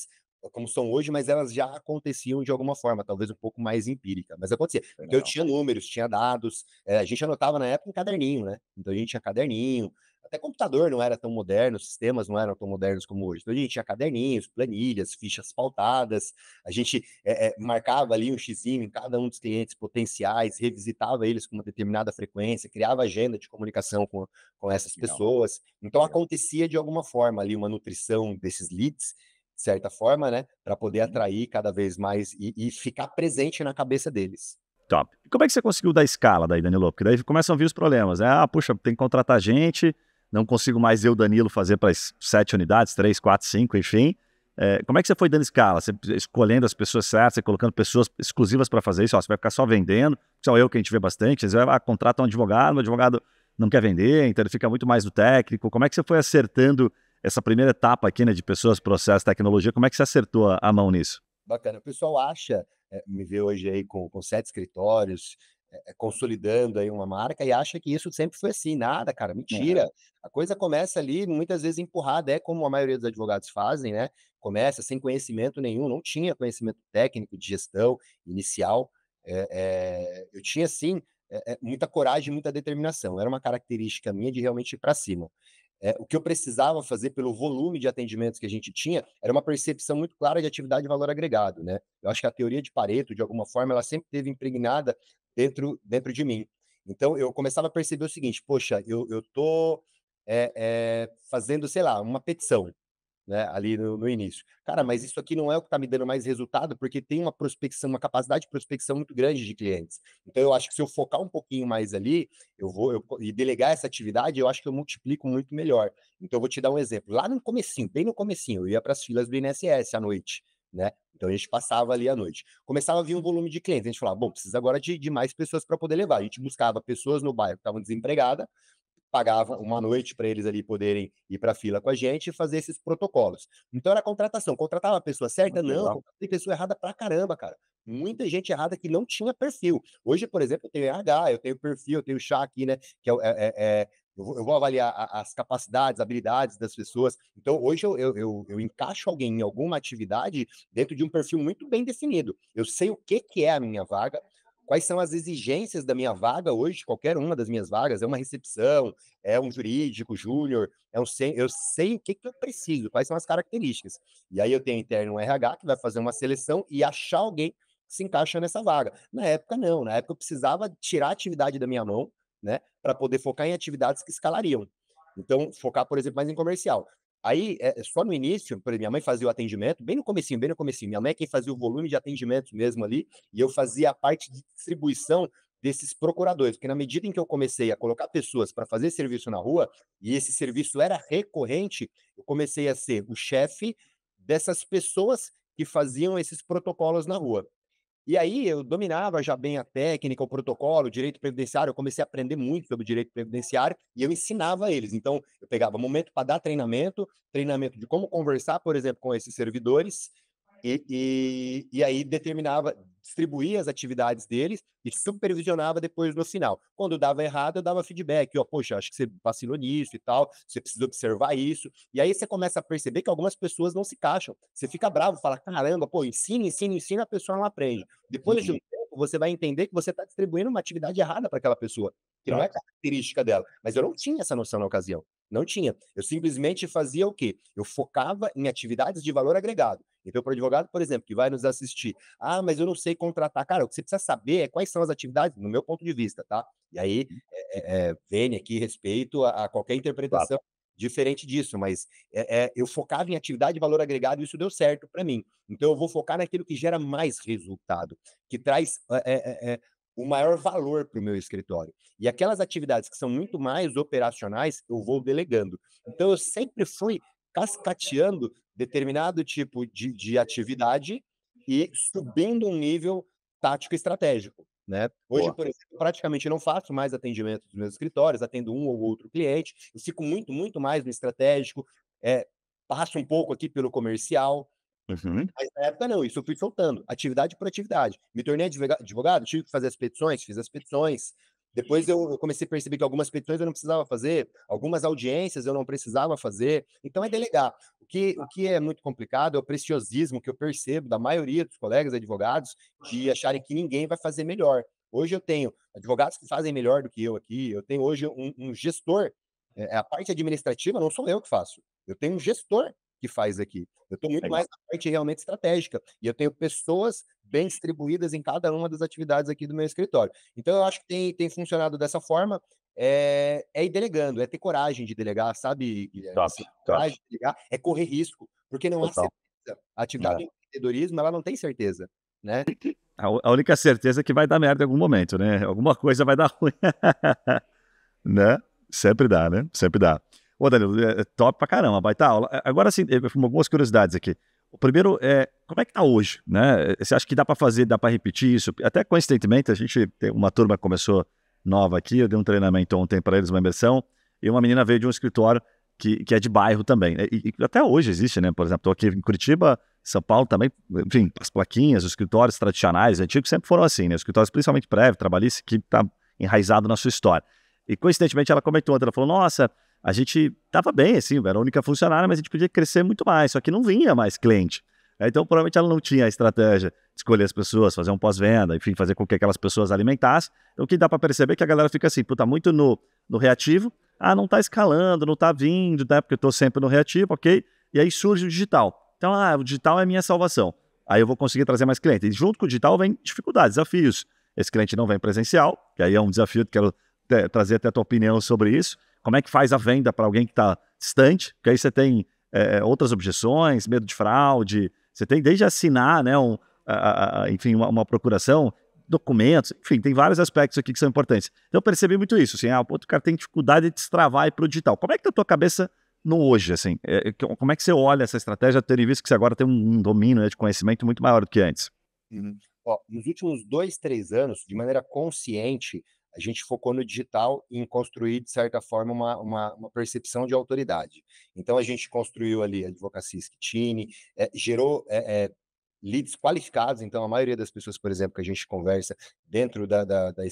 como são hoje, mas elas já aconteciam de alguma forma, talvez um pouco mais empírica, mas acontecia. Legal. Então eu tinha números, tinha dados, é, a gente anotava na época em caderninho, né? Então a gente tinha caderninho, até computador não era tão moderno, sistemas não eram tão modernos como hoje. Então a gente tinha caderninhos, planilhas, fichas pautadas, a gente é, é, marcava ali um xizinho em cada um dos clientes potenciais, revisitava eles com uma determinada frequência, criava agenda de comunicação com, com essas Legal. pessoas. Então Legal. acontecia de alguma forma ali uma nutrição desses leads certa forma, né? Para poder uhum. atrair cada vez mais e, e, ficar presente na cabeça deles. Top. E como é que você conseguiu dar escala daí, Danilo? Porque daí começam a vir os problemas. Né? Ah, puxa, tem que contratar gente, não consigo mais eu, Danilo, fazer para as sete unidades, três, quatro, cinco, enfim. É, como é que você foi dando escala? Você escolhendo as pessoas certas, você colocando pessoas exclusivas para fazer isso? Ó, você vai ficar só vendendo, só eu que a gente vê bastante. Você vai ah, contratar um advogado, o advogado não quer vender, então ele fica muito mais do técnico. Como é que você foi acertando essa primeira etapa aqui, né, de pessoas, processos, tecnologia, como é que você acertou a mão nisso? Bacana. O pessoal acha, é, me vê hoje aí com, com sete escritórios, é, é consolidando aí uma marca e acha que isso sempre foi assim. Nada, cara, mentira. Uhum. A coisa começa ali, muitas vezes empurrada, é como a maioria dos advogados fazem, né? Começa sem conhecimento nenhum, não tinha conhecimento técnico de gestão inicial. É, é eu tinha, sim, muita coragem, muita determinação. Era uma característica minha de realmente ir para cima. É, o que eu precisava fazer pelo volume de atendimentos que a gente tinha era uma percepção muito clara de atividade e valor agregado, né? Eu acho que a teoria de Pareto, de alguma forma, ela sempre teve impregnada dentro, dentro de mim. Então, eu começava a perceber o seguinte, poxa, eu, eu tô é, é, fazendo, sei lá, uma petição né, ali no, no, início. Cara, mas isso aqui não é o que está me dando mais resultado, porque tem uma prospecção, uma capacidade de prospecção muito grande de clientes. Então, eu acho que se eu focar um pouquinho mais ali, eu vou eu, e delegar essa atividade, eu acho que eu multiplico muito melhor. Então, eu vou te dar um exemplo. Lá no comecinho, bem no comecinho, eu ia para as filas do INSS à noite, né? Então a gente passava ali à noite. Começava a vir um uhum. volume de clientes. A gente falava, bom, precisa agora de, de mais pessoas para poder levar. A gente buscava pessoas no bairro que estavam desempregadas, pagava uma noite para eles ali poderem ir para a fila com a gente e fazer esses protocolos. Então era contratação. Contratava a pessoa certa? Muito não, Tem pessoa errada para caramba, cara. Muita gente errada que não tinha perfil. Hoje, por exemplo, eu tenho RH, eu tenho perfil, eu tenho chá aqui, né? Que é, é, é, é eu, vou, eu, vou, avaliar as capacidades, habilidades das pessoas. Então, hoje eu, eu, eu, encaixo alguém em alguma atividade dentro de um perfil muito bem definido. Eu sei o que, que é a minha vaga, quais são as exigências da minha vaga hoje, qualquer uma das minhas vagas, é uma recepção, é um jurídico júnior, é um sem, eu sei o que, que eu preciso, quais são as características. E aí eu tenho interno um RH que vai fazer uma seleção e achar alguém que se encaixa nessa vaga. Na época não, na época eu precisava tirar a atividade da minha mão, né, para poder focar em atividades que escalariam. Então, focar, por exemplo, mais em comercial. Aí, eh, é, só no início, por exemplo, minha mãe fazia o atendimento, bem no comecinho, bem no comecinho. Minha mãe é quem fazia o volume de atendimento mesmo ali, e eu fazia a parte de distribuição desses procuradores, porque na medida em que eu comecei a colocar pessoas para fazer serviço na rua, e esse serviço era recorrente, eu comecei a ser o chefe dessas pessoas que faziam esses protocolos na rua. E aí eu dominava já bem a técnica, o protocolo, o direito previdenciário, eu comecei a aprender muito sobre o direito previdenciário e eu ensinava eles. Então, eu pegava momento para dar treinamento, treinamento de como conversar, por exemplo, com esses servidores, e, e, e aí determinava, distribuía as atividades deles e supervisionava depois no final. Quando dava errado, eu dava feedback, ó, poxa, acho que você vacilou nisso e tal, você precisa observar isso. E aí você começa a perceber que algumas pessoas não se encaixam. Você fica bravo, fala, caramba, pô, ensina, ensina, ensina, a pessoa não aprende. Depois de um uhum. tempo, você vai entender que você está distribuindo uma atividade errada para aquela pessoa, que não é característica dela. Mas eu não tinha essa noção na ocasião. Não tinha. Eu simplesmente fazia o quê? Eu focava em atividades de valor agregado. Então, para o advogado, por exemplo, que vai nos assistir, ah, mas eu não sei contratar. Cara, o que você precisa saber é quais são as atividades, no meu ponto de vista, tá? E aí, uhum. é, é, é, vem aqui respeito a, a qualquer interpretação claro. diferente disso, mas é, é, eu focava em atividade de valor agregado e isso deu certo para mim. Então, eu vou focar naquilo que gera mais resultado, que traz é, o maior valor para o meu escritório. E aquelas atividades que são muito mais operacionais, eu vou delegando. Então, eu sempre fui cascateando determinado tipo de, de atividade e subindo um nível tático estratégico. Né? Hoje, Boa. por exemplo, praticamente não faço mais atendimento dos meus escritórios, atendo um ou outro cliente, eu fico muito, muito mais no estratégico, é, passo um pouco aqui pelo comercial, Uhum. Mas na época não, isso eu fui soltando, atividade por atividade. Me tornei advogado, tive que fazer as petições, fiz as petições. Depois eu comecei a perceber que algumas petições eu não precisava fazer, algumas audiências eu não precisava fazer. Então é delegar. O que, o que é muito complicado é o preciosismo que eu percebo da maioria dos colegas advogados de acharem que ninguém vai fazer melhor. Hoje eu tenho advogados que fazem melhor do que eu aqui, eu tenho hoje um, um gestor. É, é a parte administrativa não sou eu que faço. Eu tenho um gestor que faz aqui. Eu estou muito é mais na parte realmente estratégica. E eu tenho pessoas bem uhum. distribuídas em cada uma das atividades aqui do meu escritório. Então, eu acho que tem, tem funcionado dessa forma. É, é ir delegando, é ter coragem de delegar, sabe, Top, assim, top. Coragem de delegar, é correr risco, porque não Total. há certeza. A atividade é. do empreendedorismo, ela não tem certeza, né? A, única certeza é que vai dar merda em algum momento, né? Alguma coisa vai dar ruim. né? Sempre dá, né? Sempre dá. Ô, Danilo, é, é top pra caramba, baita aula. É, agora, assim, algumas curiosidades aqui. O primeiro é como é que tá hoje, né? É, você acha que dá para fazer, dá para repetir isso? Até coincidentemente, a gente tem uma turma que começou nova aqui, eu dei um treinamento ontem para eles, uma imersão, e uma menina veio de um escritório que, que é de bairro também. Né? E, e até hoje existe, né? Por exemplo, estou aqui em Curitiba, São Paulo também, enfim, as plaquinhas, os escritórios tradicionais, antigos, sempre foram assim, né? Os escritórios, principalmente prévio, trabalhista, que tá enraizado na sua história. E coincidentemente ela comentou, ela falou, nossa, a gente estava bem, assim, era a única funcionária, mas a gente podia crescer muito mais, só que não vinha mais cliente. Então, provavelmente ela não tinha a estratégia de escolher as pessoas, fazer um pós-venda, enfim, fazer com que aquelas pessoas alimentassem. Então, o que dá para perceber é que a galera fica assim, puta, muito no, no reativo. Ah, não está escalando, não está vindo, né? Porque eu estou sempre no reativo, ok? E aí surge o digital. Então, ah, o digital é minha salvação. Aí eu vou conseguir trazer mais clientes. E junto com o digital vem dificuldades, desafios. Esse cliente não vem presencial, que aí é um desafio, que quero trazer até a tua opinião sobre isso. Como é que faz a venda para alguém que está distante? Porque aí você tem é, é, outras objeções, medo de fraude, você tem desde assinar, né, um, a, a, enfim, uma, uma, procuração, documentos, enfim, tem vários aspectos aqui que são importantes. Então eu percebi muito isso, assim, ah, o outro cara tem dificuldade de destravar e para o digital. Como é que está a tua cabeça no hoje, assim? É, é como é que você olha essa estratégia, tendo visto que você agora tem um, um domínio né, de conhecimento muito maior do que antes? Uhum. Ó, nos últimos dois, três anos, de maneira consciente, a gente focou no digital em construir, de certa forma, uma, uma, uma, percepção de autoridade. Então, a gente construiu ali a advocacia Skitini, é, eh, gerou é, é, leads qualificados. Então, a maioria das pessoas, por exemplo, que a gente conversa dentro da, da, da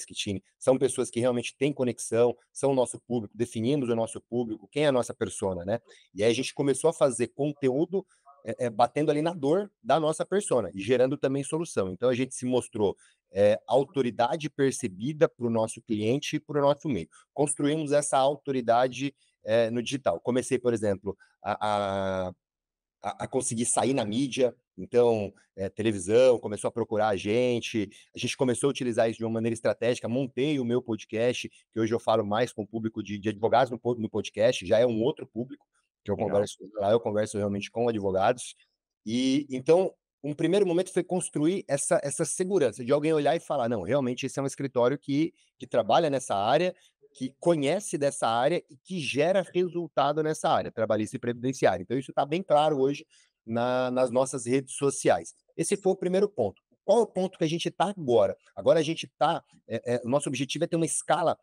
são pessoas que realmente têm conexão, são o nosso público, definimos o nosso público, quem é a nossa persona, né? E aí a gente começou a fazer conteúdo é, é, batendo ali na dor da nossa persona e gerando também solução. Então a gente se mostrou é, autoridade percebida para o nosso cliente e para o nosso meio. Construímos essa autoridade é, no digital. Comecei, por exemplo, a, a, a conseguir sair na mídia, então, é, televisão começou a procurar a gente, a gente começou a utilizar isso de uma maneira estratégica. Montei o meu podcast, que hoje eu falo mais com o público de, de advogados no, no, podcast, já é um outro público que eu converso lá, eu converso realmente com advogados. E então um primeiro momento foi construir essa, essa segurança, de alguém olhar e falar: não, realmente esse é um escritório que, que trabalha nessa área, que conhece dessa área e que gera resultado nessa área, trabalhista e previdenciário. Então, isso está bem claro hoje na, nas nossas redes sociais. Esse foi o primeiro ponto. Qual é o ponto que a gente está agora? Agora a gente está. É, é, nosso objetivo é ter uma escala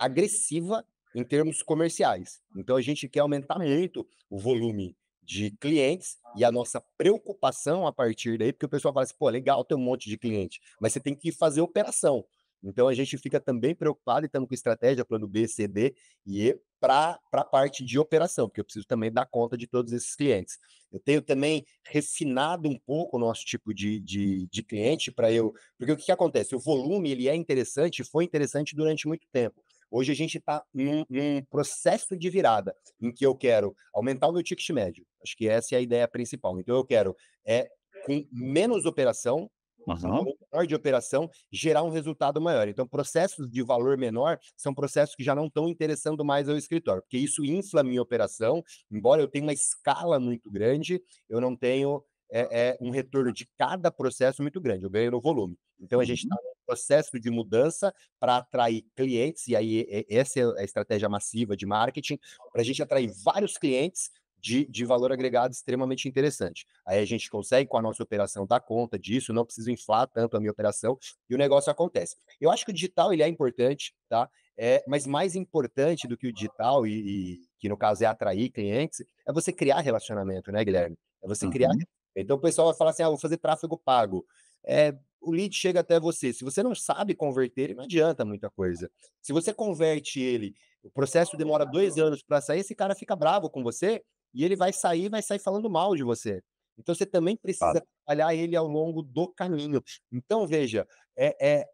agressiva em termos comerciais. Então, a gente quer aumentar muito o volume de clientes e a nossa preocupação a partir daí, porque o pessoal fala assim, pô, legal tem um monte de cliente, mas você tem que fazer operação. Então a gente fica também preocupado e estamos com estratégia, plano B, C, D e E para a parte de operação, porque eu preciso também dar conta de todos esses clientes. Eu tenho também refinado um pouco o nosso tipo de, de, de cliente para eu. Porque o que, que acontece? O volume ele é interessante, foi interessante durante muito tempo. Hoje a gente está num, num, processo de virada em que eu quero aumentar o meu ticket médio. Acho que essa é a ideia principal. Então eu quero é com menos operação, uhum. menor de operação, gerar um resultado maior. Então processos de valor menor são processos que já não estão interessando mais ao escritório, porque isso infla a minha operação. Embora eu tenha uma escala muito grande, eu não tenho é, é um retorno de cada processo muito grande. Eu ganho no volume. Então a gente está uhum tá processo de mudança para atrair clientes, e aí essa é a estratégia massiva de marketing, para a gente atrair vários clientes de, de, valor agregado extremamente interessante. Aí a gente consegue, com a nossa operação, dar conta disso, não preciso inflar tanto a minha operação e o negócio acontece. Eu acho que o digital ele é importante, tá? É, mas mais importante do que o digital, e, e, que no caso é atrair clientes, é você criar relacionamento, né, Guilherme? É você uhum. criar. Então o pessoal vai falar assim: ah, vou fazer tráfego pago é, o lead chega até você. Se você não sabe converter ele, não adianta muita coisa. Se você converte ele, o processo demora dois anos para sair, esse cara fica bravo com você e ele vai sair vai sair falando mal de você. Então você também precisa claro. trabalhar ele ao longo do caminho. Então, veja, é, é,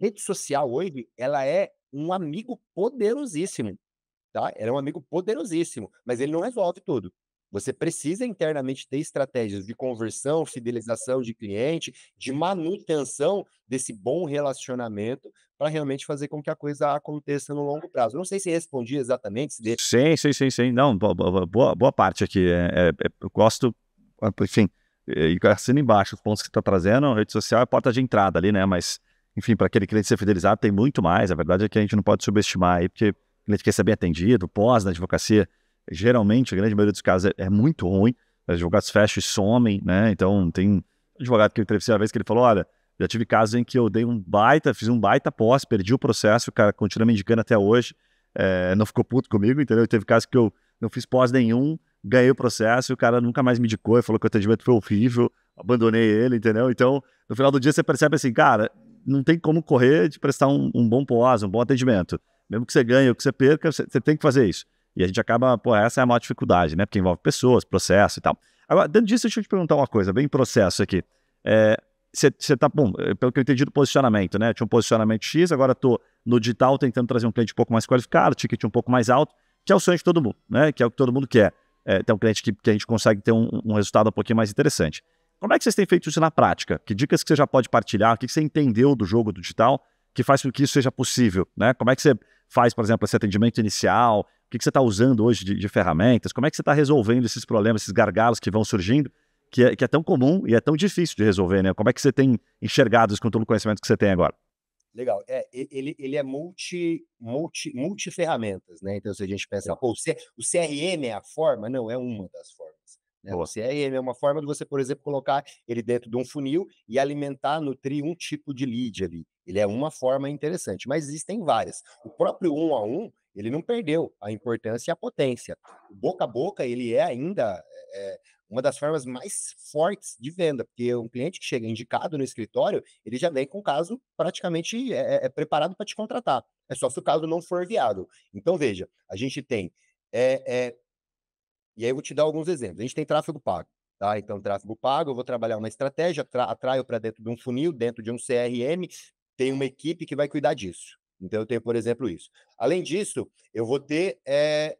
rede social hoje ela é um amigo poderosíssimo. Tá? Ela é um amigo poderosíssimo, mas ele não resolve tudo. Você precisa internamente ter estratégias de conversão, fidelização de cliente, de uhum. manutenção desse bom relacionamento para realmente fazer com que a coisa aconteça no longo prazo. Não sei se respondi exatamente. Se... Sim, sim, sim, sim. Não, boa, boa parte aqui. É, é, é eu gosto, ah, enfim, é, assina embaixo os pontos que você está trazendo. a Rede social é a porta de entrada ali, né? Mas, enfim, para aquele cliente ser fidelizado tem muito mais. A verdade é que a gente não pode subestimar aí, porque o cliente quer ser bem atendido, pós na advocacia geralmente, a grande maioria dos casos, é, é muito ruim. Os advogados fecham e somem, né? Então, tem um advogado que eu entrevistei uma vez que ele falou: olha, já tive casos em que eu dei um baita, fiz um baita pós, perdi o processo, o cara continua me indicando até hoje, é, não ficou puto comigo, entendeu? E teve casos que eu não fiz pós nenhum, ganhei o processo, o cara nunca mais me indicou, falou que o atendimento foi horrível, abandonei ele, entendeu? Então, no final do dia, você percebe assim, cara, não tem como correr de prestar um, um bom pós, um bom atendimento. Mesmo que você ganhe ou que você perca, você, você tem que fazer isso. E a gente acaba, pô, essa é a maior dificuldade, né? Porque envolve pessoas, processo e tal. Agora, dentro disso, deixa eu te perguntar uma coisa, bem processo aqui. Eh, você é, está, bom, eh, pelo que eu entendi do posicionamento, né? tinha um posicionamento X, agora estou no digital tentando trazer um cliente um pouco mais qualificado, ticket um pouco mais alto, que é o sonho de todo mundo, né? Que é o que todo mundo quer. É, ter um cliente que, que a gente consegue ter um, um resultado um pouquinho mais interessante. Como é que vocês têm feito isso na prática? Que dicas que você já pode partilhar? O que você entendeu do jogo do digital que faz com que isso seja possível? Né? Como é que você faz, por exemplo, esse atendimento inicial? o que, você está usando hoje de, de, ferramentas, como é que você está resolvendo esses problemas, esses gargalos que vão surgindo, que é, que é, tão comum e é tão difícil de resolver, né? Como é que você tem enxergado isso com todo o conhecimento que você tem agora? Legal. É, ele, ele é multi, multi, multi ferramentas, né? Então, se a gente pensa, pô, o, C, o CRM é a forma? Não, é uma das formas. Né? O CRM é uma forma de você, por exemplo, colocar ele dentro de um funil e alimentar, nutrir um tipo de lead ali. Ele é uma forma interessante, mas existem várias. O próprio um a um, ele não perdeu a importância e a potência. O boca a boca, ele é ainda é, uma das formas mais fortes de venda, porque um cliente que chega indicado no escritório, ele já vem com o caso praticamente é, é preparado para te contratar. É só se o caso não for viável. Então, veja, a gente tem. É, e aí eu vou te dar alguns exemplos. A gente tem tráfego pago. Tá? Então, tráfego pago, eu vou trabalhar uma estratégia, atraio para dentro de um funil, dentro de um CRM, tem uma equipe que vai cuidar disso. Então, eu tenho, por exemplo, isso. Além disso, eu vou ter. É...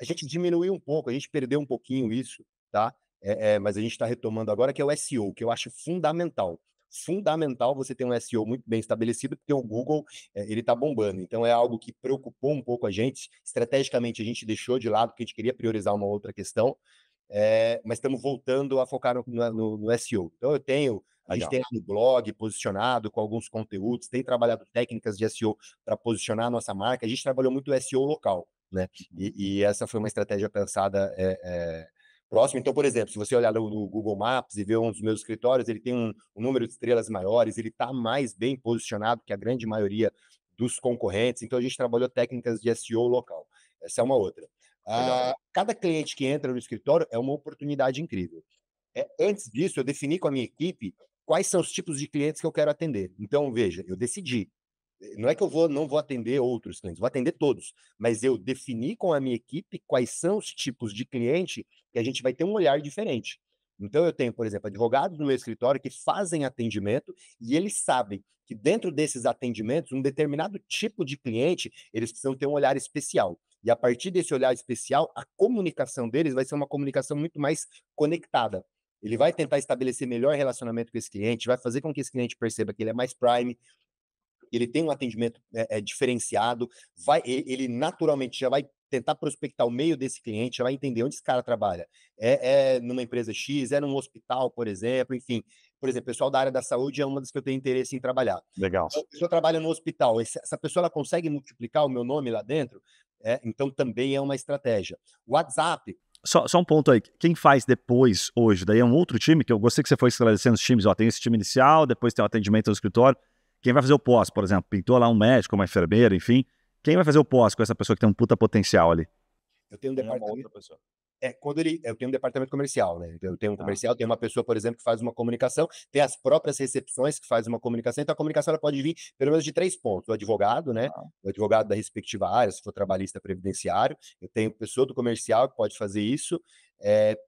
A gente diminuiu um pouco, a gente perdeu um pouquinho isso, tá? É, é, mas a gente está retomando agora, que é o SEO, que eu acho fundamental. Fundamental você ter um SEO muito bem estabelecido, porque o Google eh, ele está bombando. Então é algo que preocupou um pouco a gente. Estrategicamente a gente deixou de lado, porque a gente queria priorizar uma outra questão. É, mas estamos voltando a focar no, no, no, SEO. Então, eu tenho a Legal. gente tem no blog posicionado com alguns conteúdos, tem trabalhado técnicas de SEO para posicionar a nossa marca. A gente trabalhou muito SEO local, né? E, uhum. e essa foi uma estratégia pensada é, é, próximo. Então, por exemplo, se você olhar no, no, Google Maps e ver um dos meus escritórios, ele tem um, um número de estrelas maiores, ele está mais bem posicionado que a grande maioria dos concorrentes. Então, a gente trabalhou técnicas de SEO local. Essa é uma outra. Ah, cada cliente que entra no escritório é uma oportunidade incrível. É, antes disso, eu defini com a minha equipe quais são os tipos de clientes que eu quero atender. Então, veja, eu decidi. Eh, não é que eu vou, não vou atender outros clientes, vou atender todos, mas eu defini com a minha equipe quais são os tipos de cliente que a gente vai ter um olhar diferente. Então, eu tenho, por exemplo, advogados no meu escritório que fazem atendimento e eles sabem que dentro desses atendimentos, um determinado tipo de cliente, eles precisam ter um olhar especial. E a partir desse olhar especial, a comunicação deles vai ser uma comunicação muito mais conectada. Ele vai tentar estabelecer melhor relacionamento com esse cliente, vai fazer com que esse cliente perceba que ele é mais prime, ele tem um atendimento é, é, diferenciado, vai, ele naturalmente já vai tentar prospectar o meio desse cliente, já vai entender onde esse cara trabalha. É, é numa empresa X, é num hospital, por exemplo, enfim. Por exemplo, pessoal da área da saúde é uma das que eu tenho interesse em trabalhar. Legal. Se eu trabalho trabalha no hospital, essa pessoa ela consegue multiplicar o meu nome lá dentro, é, então também é uma estratégia. WhatsApp, só, só, um ponto aí. Quem faz depois, hoje, daí é um outro time, que eu gostei que você foi esclarecendo os times. Ó, tem esse time inicial, depois tem o atendimento no escritório. Quem vai fazer o pós, por exemplo? Pintou lá um médico, uma enfermeira, enfim. Quem vai fazer o pós com essa pessoa que tem um puta potencial ali? Eu tenho um departamento é, quando ele, eu tenho um departamento comercial, né? Então eu tenho um tá. comercial, tem uma pessoa, por exemplo, que faz uma comunicação, tem as próprias recepções que faz uma comunicação, então a comunicação ela pode vir pelo menos de três pontos: o advogado, né? Tá. O advogado da respectiva área, se for trabalhista previdenciário, eu tenho pessoa do comercial que pode fazer isso. É,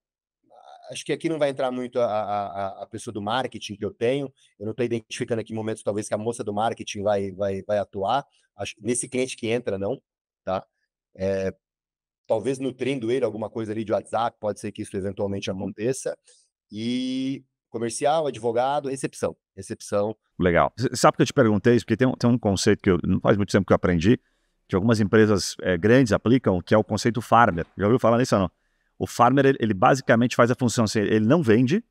acho que aqui não vai entrar muito a, a, a, pessoa do marketing que eu tenho. Eu não estou identificando aqui momentos, talvez, que a moça do marketing vai, vai, vai atuar. Acho, nesse cliente que entra, não, tá? É, talvez nutrindo ele alguma coisa ali de WhatsApp, pode ser que isso eventualmente uhum. aconteça. E comercial, advogado, recepção. Recepção. Legal. Sabe o que eu te perguntei isso? Porque tem um, tem um conceito que eu, não faz muito tempo que eu aprendi, que algumas empresas é, grandes aplicam, que é o conceito farmer. Já ouviu falar nisso ou não? O farmer, ele, ele, basicamente faz a função assim, ele não vende,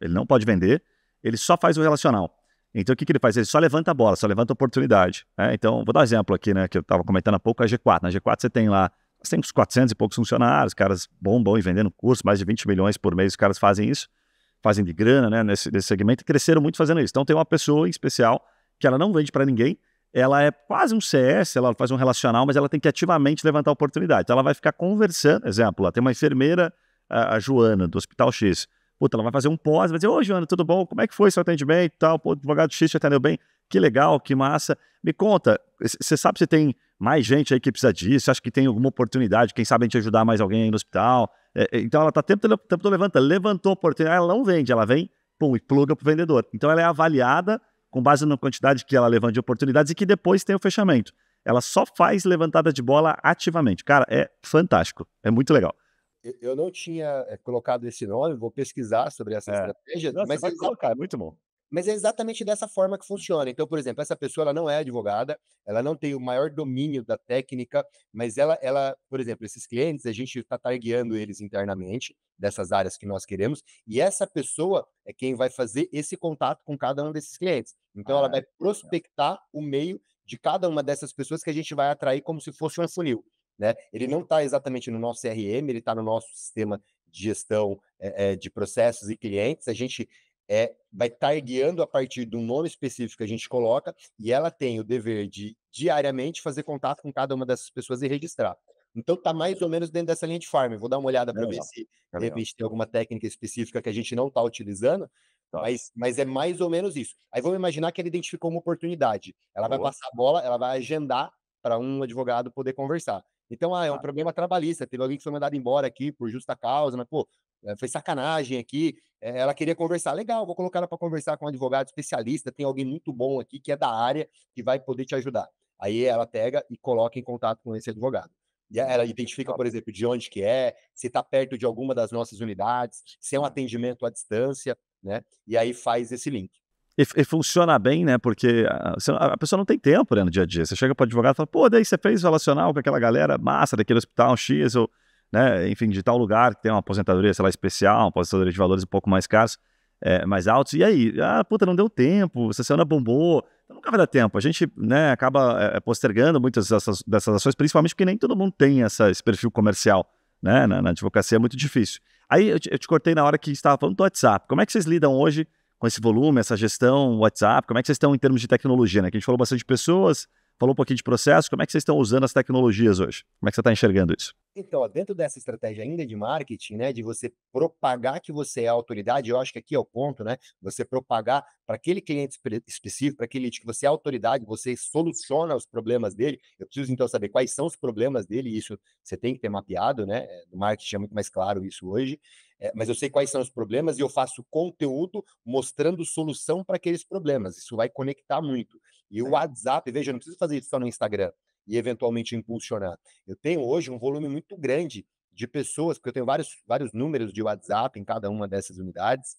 ele não pode vender, ele só faz o relacional. Então, o que, que ele faz? Ele só levanta a bola, só levanta a oportunidade. Né? Então, vou dar um exemplo aqui, né, que eu estava comentando há pouco, a G4. Na G4 você tem lá tem uns 400 e poucos funcionários, caras bombam e vendendo curso, mais de 20 milhões por mês os caras fazem isso, fazem de grana né, nesse, nesse segmento e cresceram muito fazendo isso. Então tem uma pessoa em especial que ela não vende para ninguém, ela é quase um CS, ela faz um relacional, mas ela tem que ativamente levantar oportunidade. Então ela vai ficar conversando, exemplo, lá tem uma enfermeira, a, Joana, do Hospital X. Puta, ela vai fazer um pós, vai dizer, ô Joana, tudo bom? Como é que foi seu atendimento e tal? Pô, o advogado X te atendeu bem? Que legal, que massa. Me conta, você sabe se tem mais gente aí que precisa disso? Acho que tem alguma oportunidade, quem sabe a gente ajudar mais alguém aí no hospital. É, é então ela está tempo todo levanta, levantou a oportunidade, ah, ela não vende, ela vem, pum, e pluga para o vendedor. Então ela é avaliada com base na quantidade que ela levanta de oportunidades e que depois tem o fechamento. Ela só faz levantada de bola ativamente. Cara, é fantástico, é muito legal. Eu não tinha eh, colocado esse nome, vou pesquisar sobre essa é. estratégia, Nossa, mas vai colocar, é muito bom. Mas é exatamente dessa forma que funciona. Então, por exemplo, essa pessoa ela não é advogada, ela não tem o maior domínio da técnica, mas ela, ela por exemplo, esses clientes, a gente está targueando eles internamente dessas áreas que nós queremos, e essa pessoa é quem vai fazer esse contato com cada um desses clientes. Então, ah, ela vai é prospectar o meio de cada uma dessas pessoas que a gente vai atrair como se fosse um funil. Né? Ele não está exatamente no nosso CRM, ele está no nosso sistema de gestão é, de processos e clientes. A gente é, vai guiando a partir de um nome específico que a gente coloca, e ela tem o dever de diariamente fazer contato com cada uma dessas pessoas e registrar. Então tá mais ou menos dentro dessa linha de farm. Vou dar uma olhada para ver se de repente tem alguma técnica específica que a gente não está utilizando, tá. mas, mas é mais ou menos isso. Aí vamos imaginar que ela identificou uma oportunidade. Ela Boa. vai passar a bola, ela vai agendar para um advogado poder conversar. Então, ah, é um tá. problema trabalhista, teve alguém que foi mandado embora aqui por justa causa, mas, pô, é, foi sacanagem aqui. É, ela queria conversar, legal, vou colocar ela para conversar com um advogado especialista, tem alguém muito bom aqui que é da área que vai poder te ajudar. Aí ela pega e coloca em contato com esse advogado. E ela hum, identifica, por exemplo, de onde que é, se está perto de alguma das nossas unidades, se é um hum. atendimento à distância, né? E aí faz esse link. E, e funciona bem, né? Porque ah, a, a, pessoa não tem tempo né, no dia a dia. Você chega para o advogado e fala, pô, daí você fez relacional com aquela galera massa daquele hospital X, ou... Eu né, enfim, de tal lugar que tem uma aposentadoria, sei lá, especial, uma aposentadoria de valores um pouco mais caros, é, mais altos. E aí, ah, puta, não deu tempo, essa semana bombou. Então, nunca vai dar tempo. A gente né, acaba é, é, postergando muitas dessas, dessas ações, principalmente porque nem todo mundo tem essa, esse perfil comercial. Né? Na, na advocacia é muito difícil. Aí eu te, eu te cortei na hora que estava falando do WhatsApp. Como é que vocês lidam hoje com esse volume, essa gestão, WhatsApp? Como é que vocês estão em termos de tecnologia? Né? Que a gente falou bastante de pessoas, falou um pouquinho de processo. Como é que vocês estão usando as tecnologias hoje? Como é que você está enxergando isso? Então, dentro dessa estratégia ainda de marketing, né, de você propagar que você é autoridade, eu acho que aqui é o ponto, né? Você propagar para aquele cliente específico, para aquele que você é autoridade, você soluciona os problemas dele. Eu preciso então saber quais são os problemas dele, isso você tem que ter mapeado, né? No marketing é muito mais claro isso hoje. É, mas eu sei quais são os problemas e eu faço conteúdo mostrando solução para aqueles problemas. Isso vai conectar muito. E o WhatsApp, veja, eu não preciso fazer isso só no Instagram e eventualmente impulsionar. Eu tenho hoje um volume muito grande de pessoas, porque eu tenho vários, vários números de WhatsApp em cada uma dessas unidades,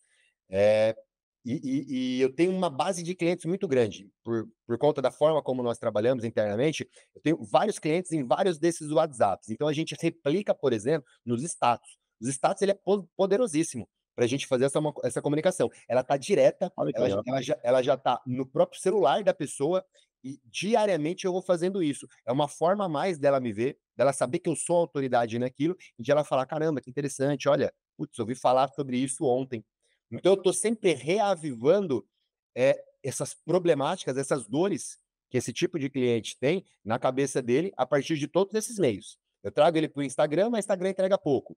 é, e, e, e, eu tenho uma base de clientes muito grande. Por, por conta da forma como nós trabalhamos internamente, eu tenho vários clientes em vários desses WhatsApps. Então a gente replica, por exemplo, nos status. Os status ele é poderosíssimo para a gente fazer essa, essa comunicação. Ela está direta, ah, ela, ela, já, ela já está no próprio celular da pessoa e diariamente eu vou fazendo isso. É uma forma a mais dela me ver, dela saber que eu sou autoridade naquilo e de ela falar: caramba, que interessante, olha, putz, ouvi falar sobre isso ontem. Então eu estou sempre reavivando é, essas problemáticas, essas dores que esse tipo de cliente tem na cabeça dele a partir de todos esses meios. Eu trago ele para o Instagram, mas Instagram entrega pouco.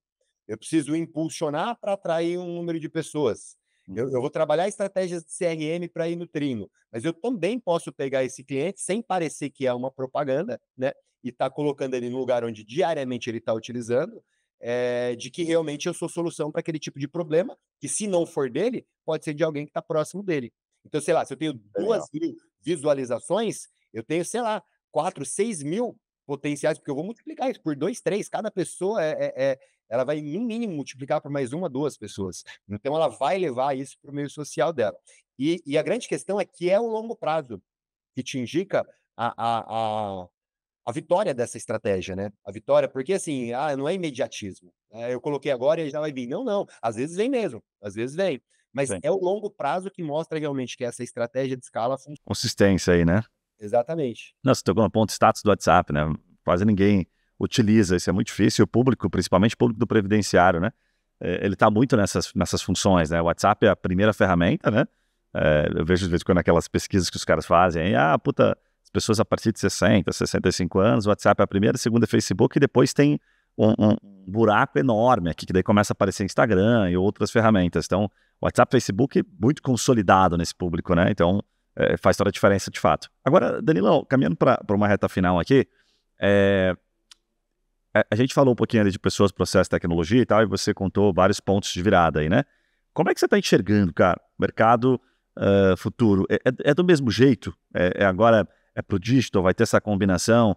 Eu preciso impulsionar para atrair um número de pessoas. Eu, eu uhum. vou trabalhar estratégias de CRM para ir nutrindo, mas eu também posso pegar esse cliente sem parecer que é uma propaganda, né? E estar tá colocando ele no lugar onde diariamente ele está utilizando, é, de que realmente eu sou solução para aquele tipo de problema, que se não for dele, pode ser de alguém que está próximo dele. Então, sei lá, se eu tenho duas mil visualizações, eu tenho, sei lá, quatro, seis mil potenciais, porque eu vou multiplicar isso por dois, três. Cada pessoa é, é, é ela vai, no mínimo, multiplicar por mais uma, duas pessoas. Então, ela vai levar isso para o meio social dela. E, e, a grande questão é que é o longo prazo que te indica a, a, a, a vitória dessa estratégia, né? A vitória, porque assim, ah, não é imediatismo. É, eu coloquei agora e já vai vir. Não, não. Às vezes vem mesmo, às vezes vem. Mas Sim. é o longo prazo que mostra realmente que essa estratégia de escala funciona. Consistência aí, né? Exatamente. Nossa, tocou no ponto status do WhatsApp, né? Quase ninguém utiliza. Isso é muito difícil. O público, principalmente o público do previdenciário, né? É, ele está muito nessas, nessas funções, né? O WhatsApp é a primeira ferramenta, né? É, eu vejo de vez em quando aquelas pesquisas que os caras fazem, aí, ah, puta, as pessoas a partir de 60, 65 anos, o WhatsApp é a primeira, a segunda é Facebook, e depois tem um, um, buraco enorme aqui, que daí começa a aparecer Instagram e outras ferramentas. Então, o WhatsApp, Facebook, muito consolidado nesse público, né? Então, é, faz toda a diferença de fato. Agora, Danilão, caminhando para uma reta final aqui, é, é, a gente falou um pouquinho ali de pessoas, processo, tecnologia e tal, e você contou vários pontos de virada aí, né? Como é que você está enxergando, cara, mercado uh, futuro? É, é, é, do mesmo jeito? É, é agora é pro digital, vai ter essa combinação?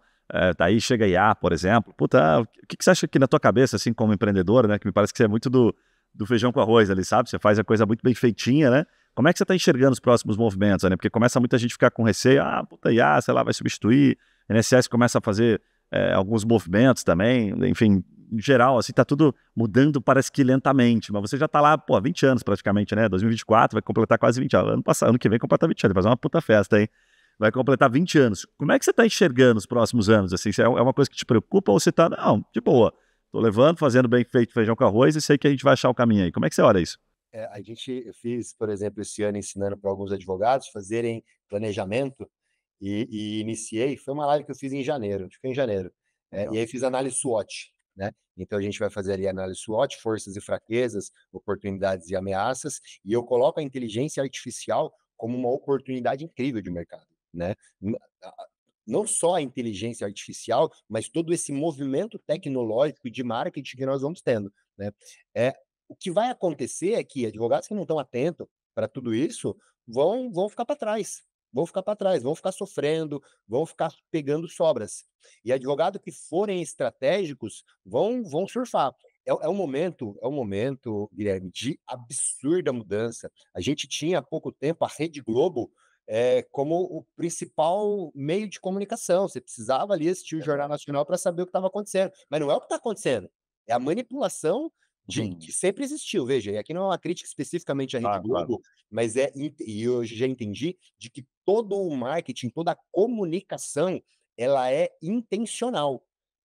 daí é, tá chega IA, por exemplo. Puta, o que, que, você acha que na tua cabeça, assim, como empreendedor, né? Que me parece que você é muito do, do feijão com arroz ali, sabe? Você faz a coisa muito bem feitinha, né? Como é que você está enxergando os próximos movimentos, né? Porque começa muita gente a ficar com receio, ah, puta, IA, sei lá, vai substituir. O NSS começa a fazer é, alguns movimentos também, enfim, em geral, assim, tá tudo mudando, parece que lentamente, mas você já tá lá, pô, 20 anos praticamente, né? 2024 vai completar quase 20 anos. Ano, passado, ano que vem completar 20 anos, vai fazer uma puta festa, hein? Vai completar 20 anos. Como é que você tá enxergando os próximos anos? Assim, é, é uma coisa que te preocupa ou você tá, não, de boa, tô levando, fazendo bem feito feijão com arroz e sei que a gente vai achar o caminho aí. Como é que você olha isso? É, a gente, fez, fiz, por exemplo, esse ano ensinando para alguns advogados fazerem planejamento e, e, iniciei, foi uma live que eu fiz em janeiro, acho que foi em janeiro. É, e aí fiz análise SWOT, né? Então a gente vai fazer ali análise SWOT, forças e fraquezas, oportunidades e ameaças, e eu coloco a inteligência artificial como uma oportunidade incrível de mercado, né? Não só a inteligência artificial, mas todo esse movimento tecnológico de marketing que nós vamos tendo, né? É, o que vai acontecer é que advogados que não estão atentos para tudo isso vão, vão ficar para trás, vão ficar para trás, vão ficar sofrendo, vão ficar pegando sobras. E advogados que forem estratégicos vão, vão surfar. É, é, um momento, é um momento, Guilherme, de absurda mudança. A gente tinha há pouco tempo a Rede Globo é, como o principal meio de comunicação. Você precisava ali assistir o Jornal Nacional para saber o que estava acontecendo. Mas não é o que está acontecendo. É a manipulação de, uhum. que sempre existiu, veja, e aqui não é uma crítica especificamente a Rede ah, Globo, claro. mas é, e eu já entendi, de que todo o marketing, toda a comunicação, ela é intencional.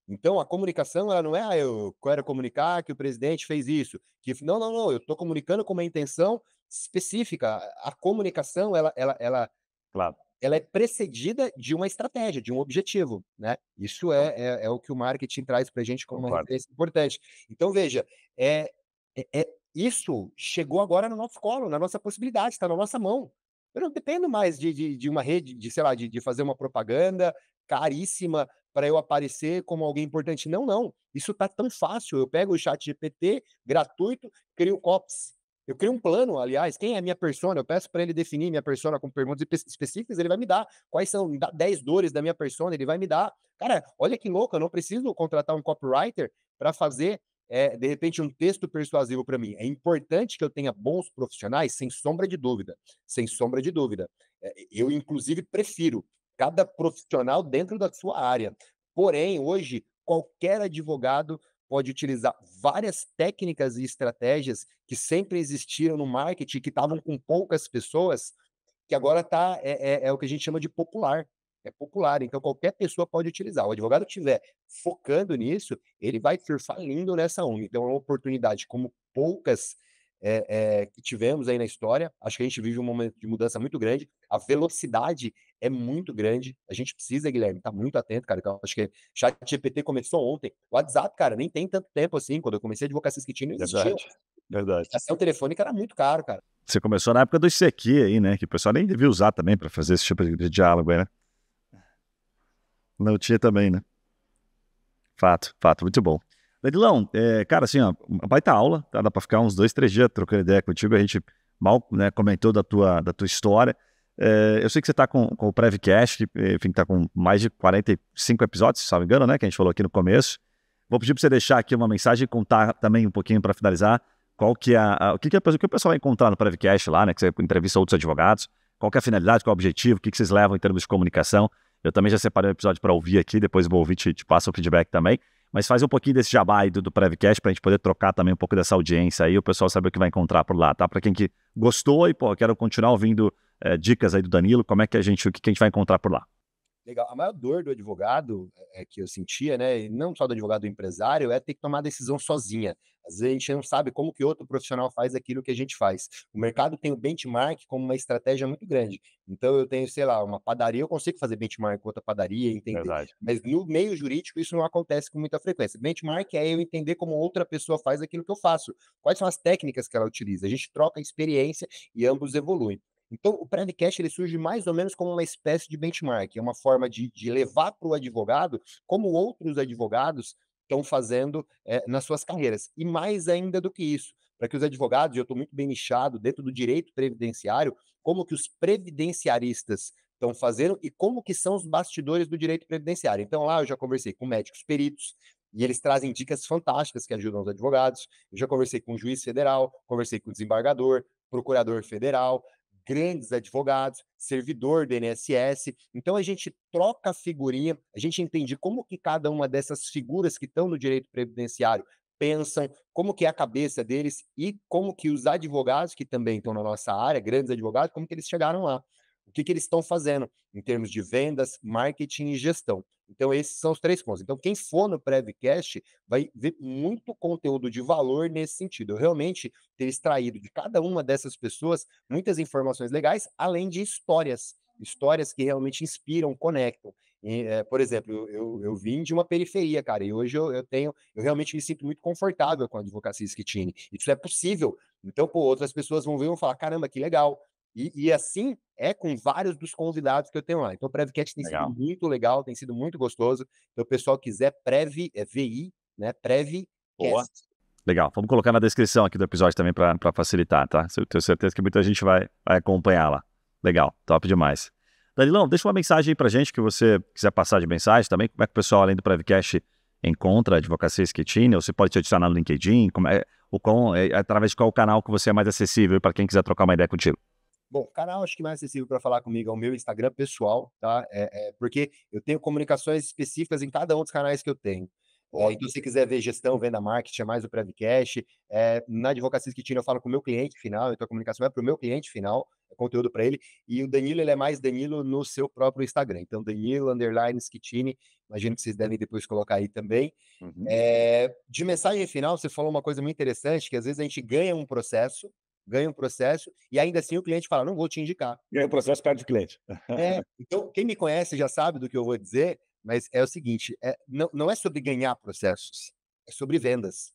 Então, a comunicação, ela não é, ah, eu quero comunicar que o presidente fez isso. que Não, não, não, eu estou comunicando com uma intenção específica. A comunicação, ela, ela, ela claro ela é precedida de uma estratégia, de um objetivo, né? Isso tá. é, é, é o que o marketing traz para a gente como uma claro. referência importante. Então, veja, é, é, é, isso chegou agora no nosso colo, na nossa possibilidade, está na nossa mão. Eu não dependo mais de, de, de uma rede, de, sei lá, de, de fazer uma propaganda caríssima para eu aparecer como alguém importante. Não, não. Isso está tão fácil. Eu pego o chat GPT gratuito, crio COPS, eu crio um plano, aliás, quem é a minha persona? Eu peço para ele definir minha persona com perguntas específicas, ele vai me dar quais são 10 dores da minha persona, ele vai me dar. Cara, olha que louco, eu não preciso contratar um copywriter para fazer, é, de repente, um texto persuasivo para mim. É importante que eu tenha bons profissionais, sem sombra de dúvida. Sem sombra de dúvida. Eh, eu, inclusive, prefiro cada profissional dentro da sua área. Porém, hoje, qualquer advogado pode utilizar várias técnicas e estratégias que sempre existiram no marketing, que estavam com poucas pessoas, que agora tá, é, é, é, o que a gente chama de popular. É popular, então qualquer pessoa pode utilizar. O advogado estiver focando nisso, ele vai surfar lindo nessa onda. Então é uma oportunidade como poucas é, é, que tivemos aí na história. Acho que a gente vive um momento de mudança muito grande. A velocidade é muito grande. A gente precisa, Guilherme, estar tá muito atento, cara. Então, acho que chat GPT começou ontem. O WhatsApp, cara, nem tem tanto tempo assim. Quando eu comecei a advocacia esquitinho, não existia. Verdade. Verdade. Até o telefone era muito caro, cara. Você começou na época do ICQ aí, né? Que o pessoal nem devia usar também para fazer esse tipo de diálogo aí, né? É. Não tinha também, né? Fato, fato. Muito bom. Danilão, é, cara, assim, ó, uma baita aula, tá? Dá para ficar uns dois, três dias trocando ideia contigo. A gente mal né, comentou da tua, da tua história. É, eu sei que você está com, com o Prevcast, que, enfim, está com mais de 45 episódios, se não me engano, né? Que a gente falou aqui no começo. Vou pedir para você deixar aqui uma mensagem e contar também um pouquinho para finalizar qual que é a, o que, que, a, o que o pessoal vai encontrar no Prevcast lá, né? Que você entrevista outros advogados. Qual que é a finalidade, qual é o objetivo, o que, que vocês levam em termos de comunicação. Eu também já separei um episódio para ouvir aqui, depois vou ouvir e te, te passo o feedback também. Mas faz um pouquinho desse jabá aí do, do Prevcast para a gente poder trocar também um pouco dessa audiência aí, o pessoal saber o que vai encontrar por lá, tá? Para quem que gostou e, pô, quero continuar ouvindo é, dicas aí do Danilo, como é que a gente, o que, que a gente vai encontrar por lá? Legal. A maior dor do advogado é que eu sentia, né? E não só do advogado do empresário, é ter que tomar decisão sozinha. Às vezes a gente não sabe como que outro profissional faz aquilo que a gente faz. O mercado tem o benchmark como uma estratégia muito grande. Então eu tenho, sei lá, uma padaria, eu consigo fazer benchmark com outra padaria, entender. Verdade. Mas no meio jurídico isso não acontece com muita frequência. Benchmark é eu entender como outra pessoa faz aquilo que eu faço. Quais são as técnicas que ela utiliza? A gente troca experiência e ambos evoluem. Então, o Predicast ele surge mais ou menos como uma espécie de benchmark, é uma forma de, de levar para o advogado como outros advogados estão fazendo é, nas suas carreiras. E mais ainda do que isso, para que os advogados, e eu estou muito bem nichado dentro do direito previdenciário, como que os previdenciaristas estão fazendo e como que são os bastidores do direito previdenciário. Então lá eu já conversei com médicos peritos, e eles trazem dicas fantásticas que ajudam os advogados. Eu já conversei com o juiz federal, conversei com o desembargador, procurador federal, grandes advogados, servidor do INSS. Então a gente troca figurinha, a gente entende como que cada uma dessas figuras que estão no direito previdenciário pensam, como que é a cabeça deles e como que os advogados que também estão na nossa área, grandes advogados, como que eles chegaram lá o que, que eles estão fazendo em termos de vendas, marketing e gestão. Então, esses são os três pontos. Então, quem for no Prevcast vai ver muito conteúdo de valor nesse sentido. Eu realmente ter extraído de cada uma dessas pessoas muitas informações legais, além de histórias. Histórias que realmente inspiram, conectam. E, é, por exemplo, eu, eu, eu, vim de uma periferia, cara, e hoje eu, eu, tenho, eu realmente me sinto muito confortável com a advocacia Schittini. Isso é possível. Então, pô, outras pessoas vão ver e vão falar: caramba, que legal. E, e assim é com vários dos convidados que eu tenho lá. Então, o PrevCast tem legal. sido muito legal, tem sido muito gostoso. Então, o pessoal quiser Prev, é VI, né? PrevCast. Boa. Legal. Vamos colocar na descrição aqui do episódio também para facilitar, tá? Eu tenho certeza que muita gente vai, vai acompanhar lá. Legal, top demais. Danilão, deixa uma mensagem aí pra gente que você quiser passar de mensagem também. Como é que o pessoal, além do Prevcast, encontra a Advocacia esquitina? Ou você pode te adicionar no LinkedIn? Como é, o qual, é, através de qual canal que você é mais acessível para quem quiser trocar uma ideia contigo? Bom, canal acho que mais acessível para falar comigo é o meu Instagram pessoal, tá? É, é, porque eu tenho comunicações específicas em cada um dos canais que eu tenho. É, então, se você quiser ver gestão, venda, marketing, é mais o Prevcast. É, na Advocacia Esquitina eu falo com o meu cliente final, então a comunicação é para o meu cliente final, é conteúdo para ele. E o Danilo, ele é mais Danilo no seu próprio Instagram. Então, Danilo, underline, Esquitina, imagino que vocês devem depois colocar aí também. Uhum. É, de mensagem final, você falou uma coisa muito interessante, que às vezes a gente ganha um processo, ganha um processo e ainda assim o cliente fala: não vou te indicar. Ganha o processo, perde o cliente. É, então, quem me conhece já sabe do que eu vou dizer, mas é o seguinte: é, não, não é sobre ganhar processos, é sobre vendas.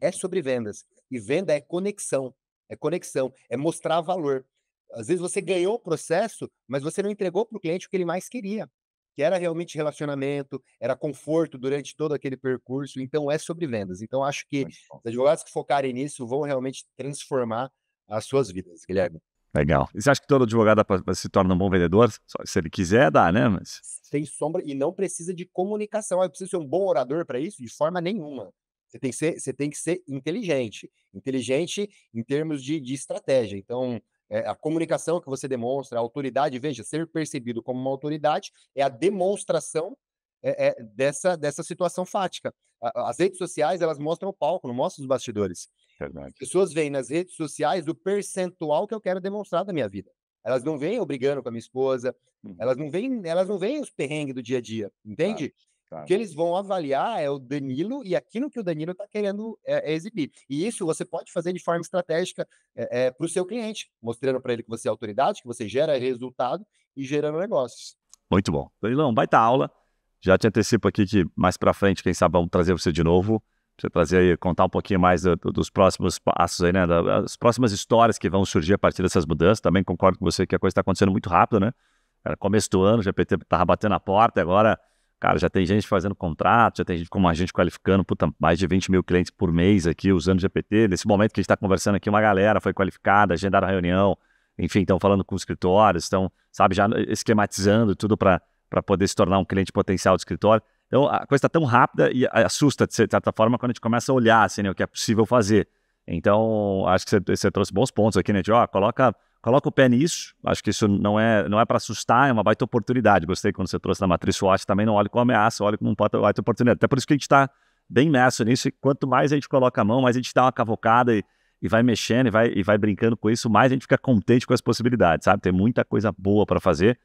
É sobre vendas. E venda é conexão. É conexão, é mostrar valor. Às vezes você ganhou o processo, mas você não entregou para o cliente o que ele mais queria, que era realmente relacionamento, era conforto durante todo aquele percurso. Então é sobre vendas. Então acho que os advogados que focarem nisso vão realmente transformar as suas vidas, Guilherme. Legal. E você acha que todo advogado se torna um bom vendedor? Se ele quiser, dá, né? Mas... Sem sombra, e não precisa de comunicação. Ah, eu preciso ser um bom orador para isso? De forma nenhuma. Você tem que ser, você tem que ser inteligente. Inteligente em termos de, de estratégia. Então, é, a comunicação que você demonstra, a autoridade, veja, ser percebido como uma autoridade é a demonstração é, é, dessa, dessa situação fática. as redes sociais, elas mostram o palco, não mostram os bastidores. Verdade. As pessoas veem nas redes sociais o percentual que eu quero demonstrar da minha vida. Elas não veem eu brigando com a minha esposa, uhum. elas não veem, elas não veem os perrengues do dia a dia, entende? Claro. Claro. O que eles vão avaliar é o Danilo e aquilo que o Danilo está querendo é, é exibir. E isso você pode fazer de forma estratégica é, é para o seu cliente, mostrando para ele que você é autoridade, que você gera resultado e gerando negócios. Muito bom. Danilão, baita aula. Já te antecipo aqui que mais para frente, quem sabe, vamos trazer você de novo você trazer aí, contar um pouquinho mais do, do, dos próximos passos aí, né? Das próximas histórias que vão surgir a partir dessas mudanças. Também concordo com você que a coisa está acontecendo muito rápido, né? Era começo do ano, o GPT estava batendo a porta, agora, cara, já tem gente fazendo contrato, já tem gente como a gente qualificando, puta, mais de 20 mil clientes por mês aqui usando o GPT. Nesse momento que a gente está conversando aqui, uma galera foi qualificada, agendaram reunião, enfim, estão falando com os escritórios, estão, sabe, já esquematizando tudo para poder se tornar um cliente potencial do escritório. Então, a coisa está tão rápida e assusta, de certa forma, quando a gente começa a olhar assim, né, o que é possível fazer. Então, acho que você, você trouxe bons pontos aqui, né? De, ó, coloca, coloca o pé nisso. Acho que isso não é, não é para assustar, é uma baita oportunidade. Gostei quando você trouxe da matriz SWOT. Também não olhe com ameaça, olhe como uma baita oportunidade. Até por isso que a gente está bem imerso nisso. E quanto mais a gente coloca a mão, mais a gente dá uma cavocada e, e vai mexendo e vai, e vai brincando com isso, mais a gente fica contente com as possibilidades, sabe? Tem muita coisa boa para fazer.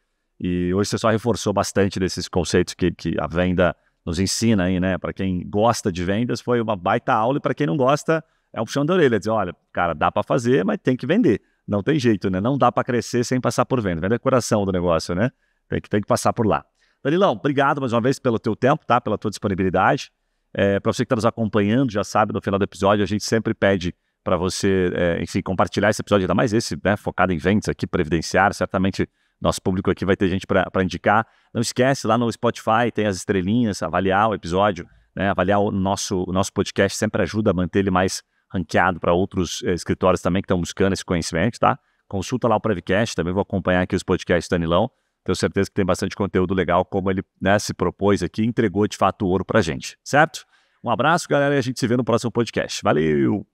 E hoje você só reforçou bastante desses conceitos que, que a venda nos ensina aí, né? Para quem gosta de vendas, foi uma baita aula e para quem não gosta, é um puxão da orelha. Dizer, olha, cara, dá para fazer, mas tem que vender. Não tem jeito, né? Não dá para crescer sem passar por venda. Venda é coração do negócio, né? Tem que, tem que passar por lá. Danilão, obrigado mais uma vez pelo teu tempo, tá? Pela tua disponibilidade. É, para você que está nos acompanhando, já sabe, no final do episódio, a gente sempre pede para você, é, enfim, compartilhar esse episódio, ainda mais esse, né? Focado em vendas aqui, previdenciário. Certamente nosso público aqui vai ter gente para indicar. Não esquece, lá no Spotify tem as estrelinhas, avaliar o episódio, né? avaliar o nosso, o nosso podcast sempre ajuda a manter ele mais ranqueado para outros eh, escritórios também que estão buscando esse conhecimento, tá? Consulta lá o Prevcast, também vou acompanhar aqui os podcasts do Danilão. Tenho certeza que tem bastante conteúdo legal, como ele né, se propôs aqui, entregou de fato o ouro para gente, certo? Um abraço, galera, e a gente se vê no próximo podcast. Valeu!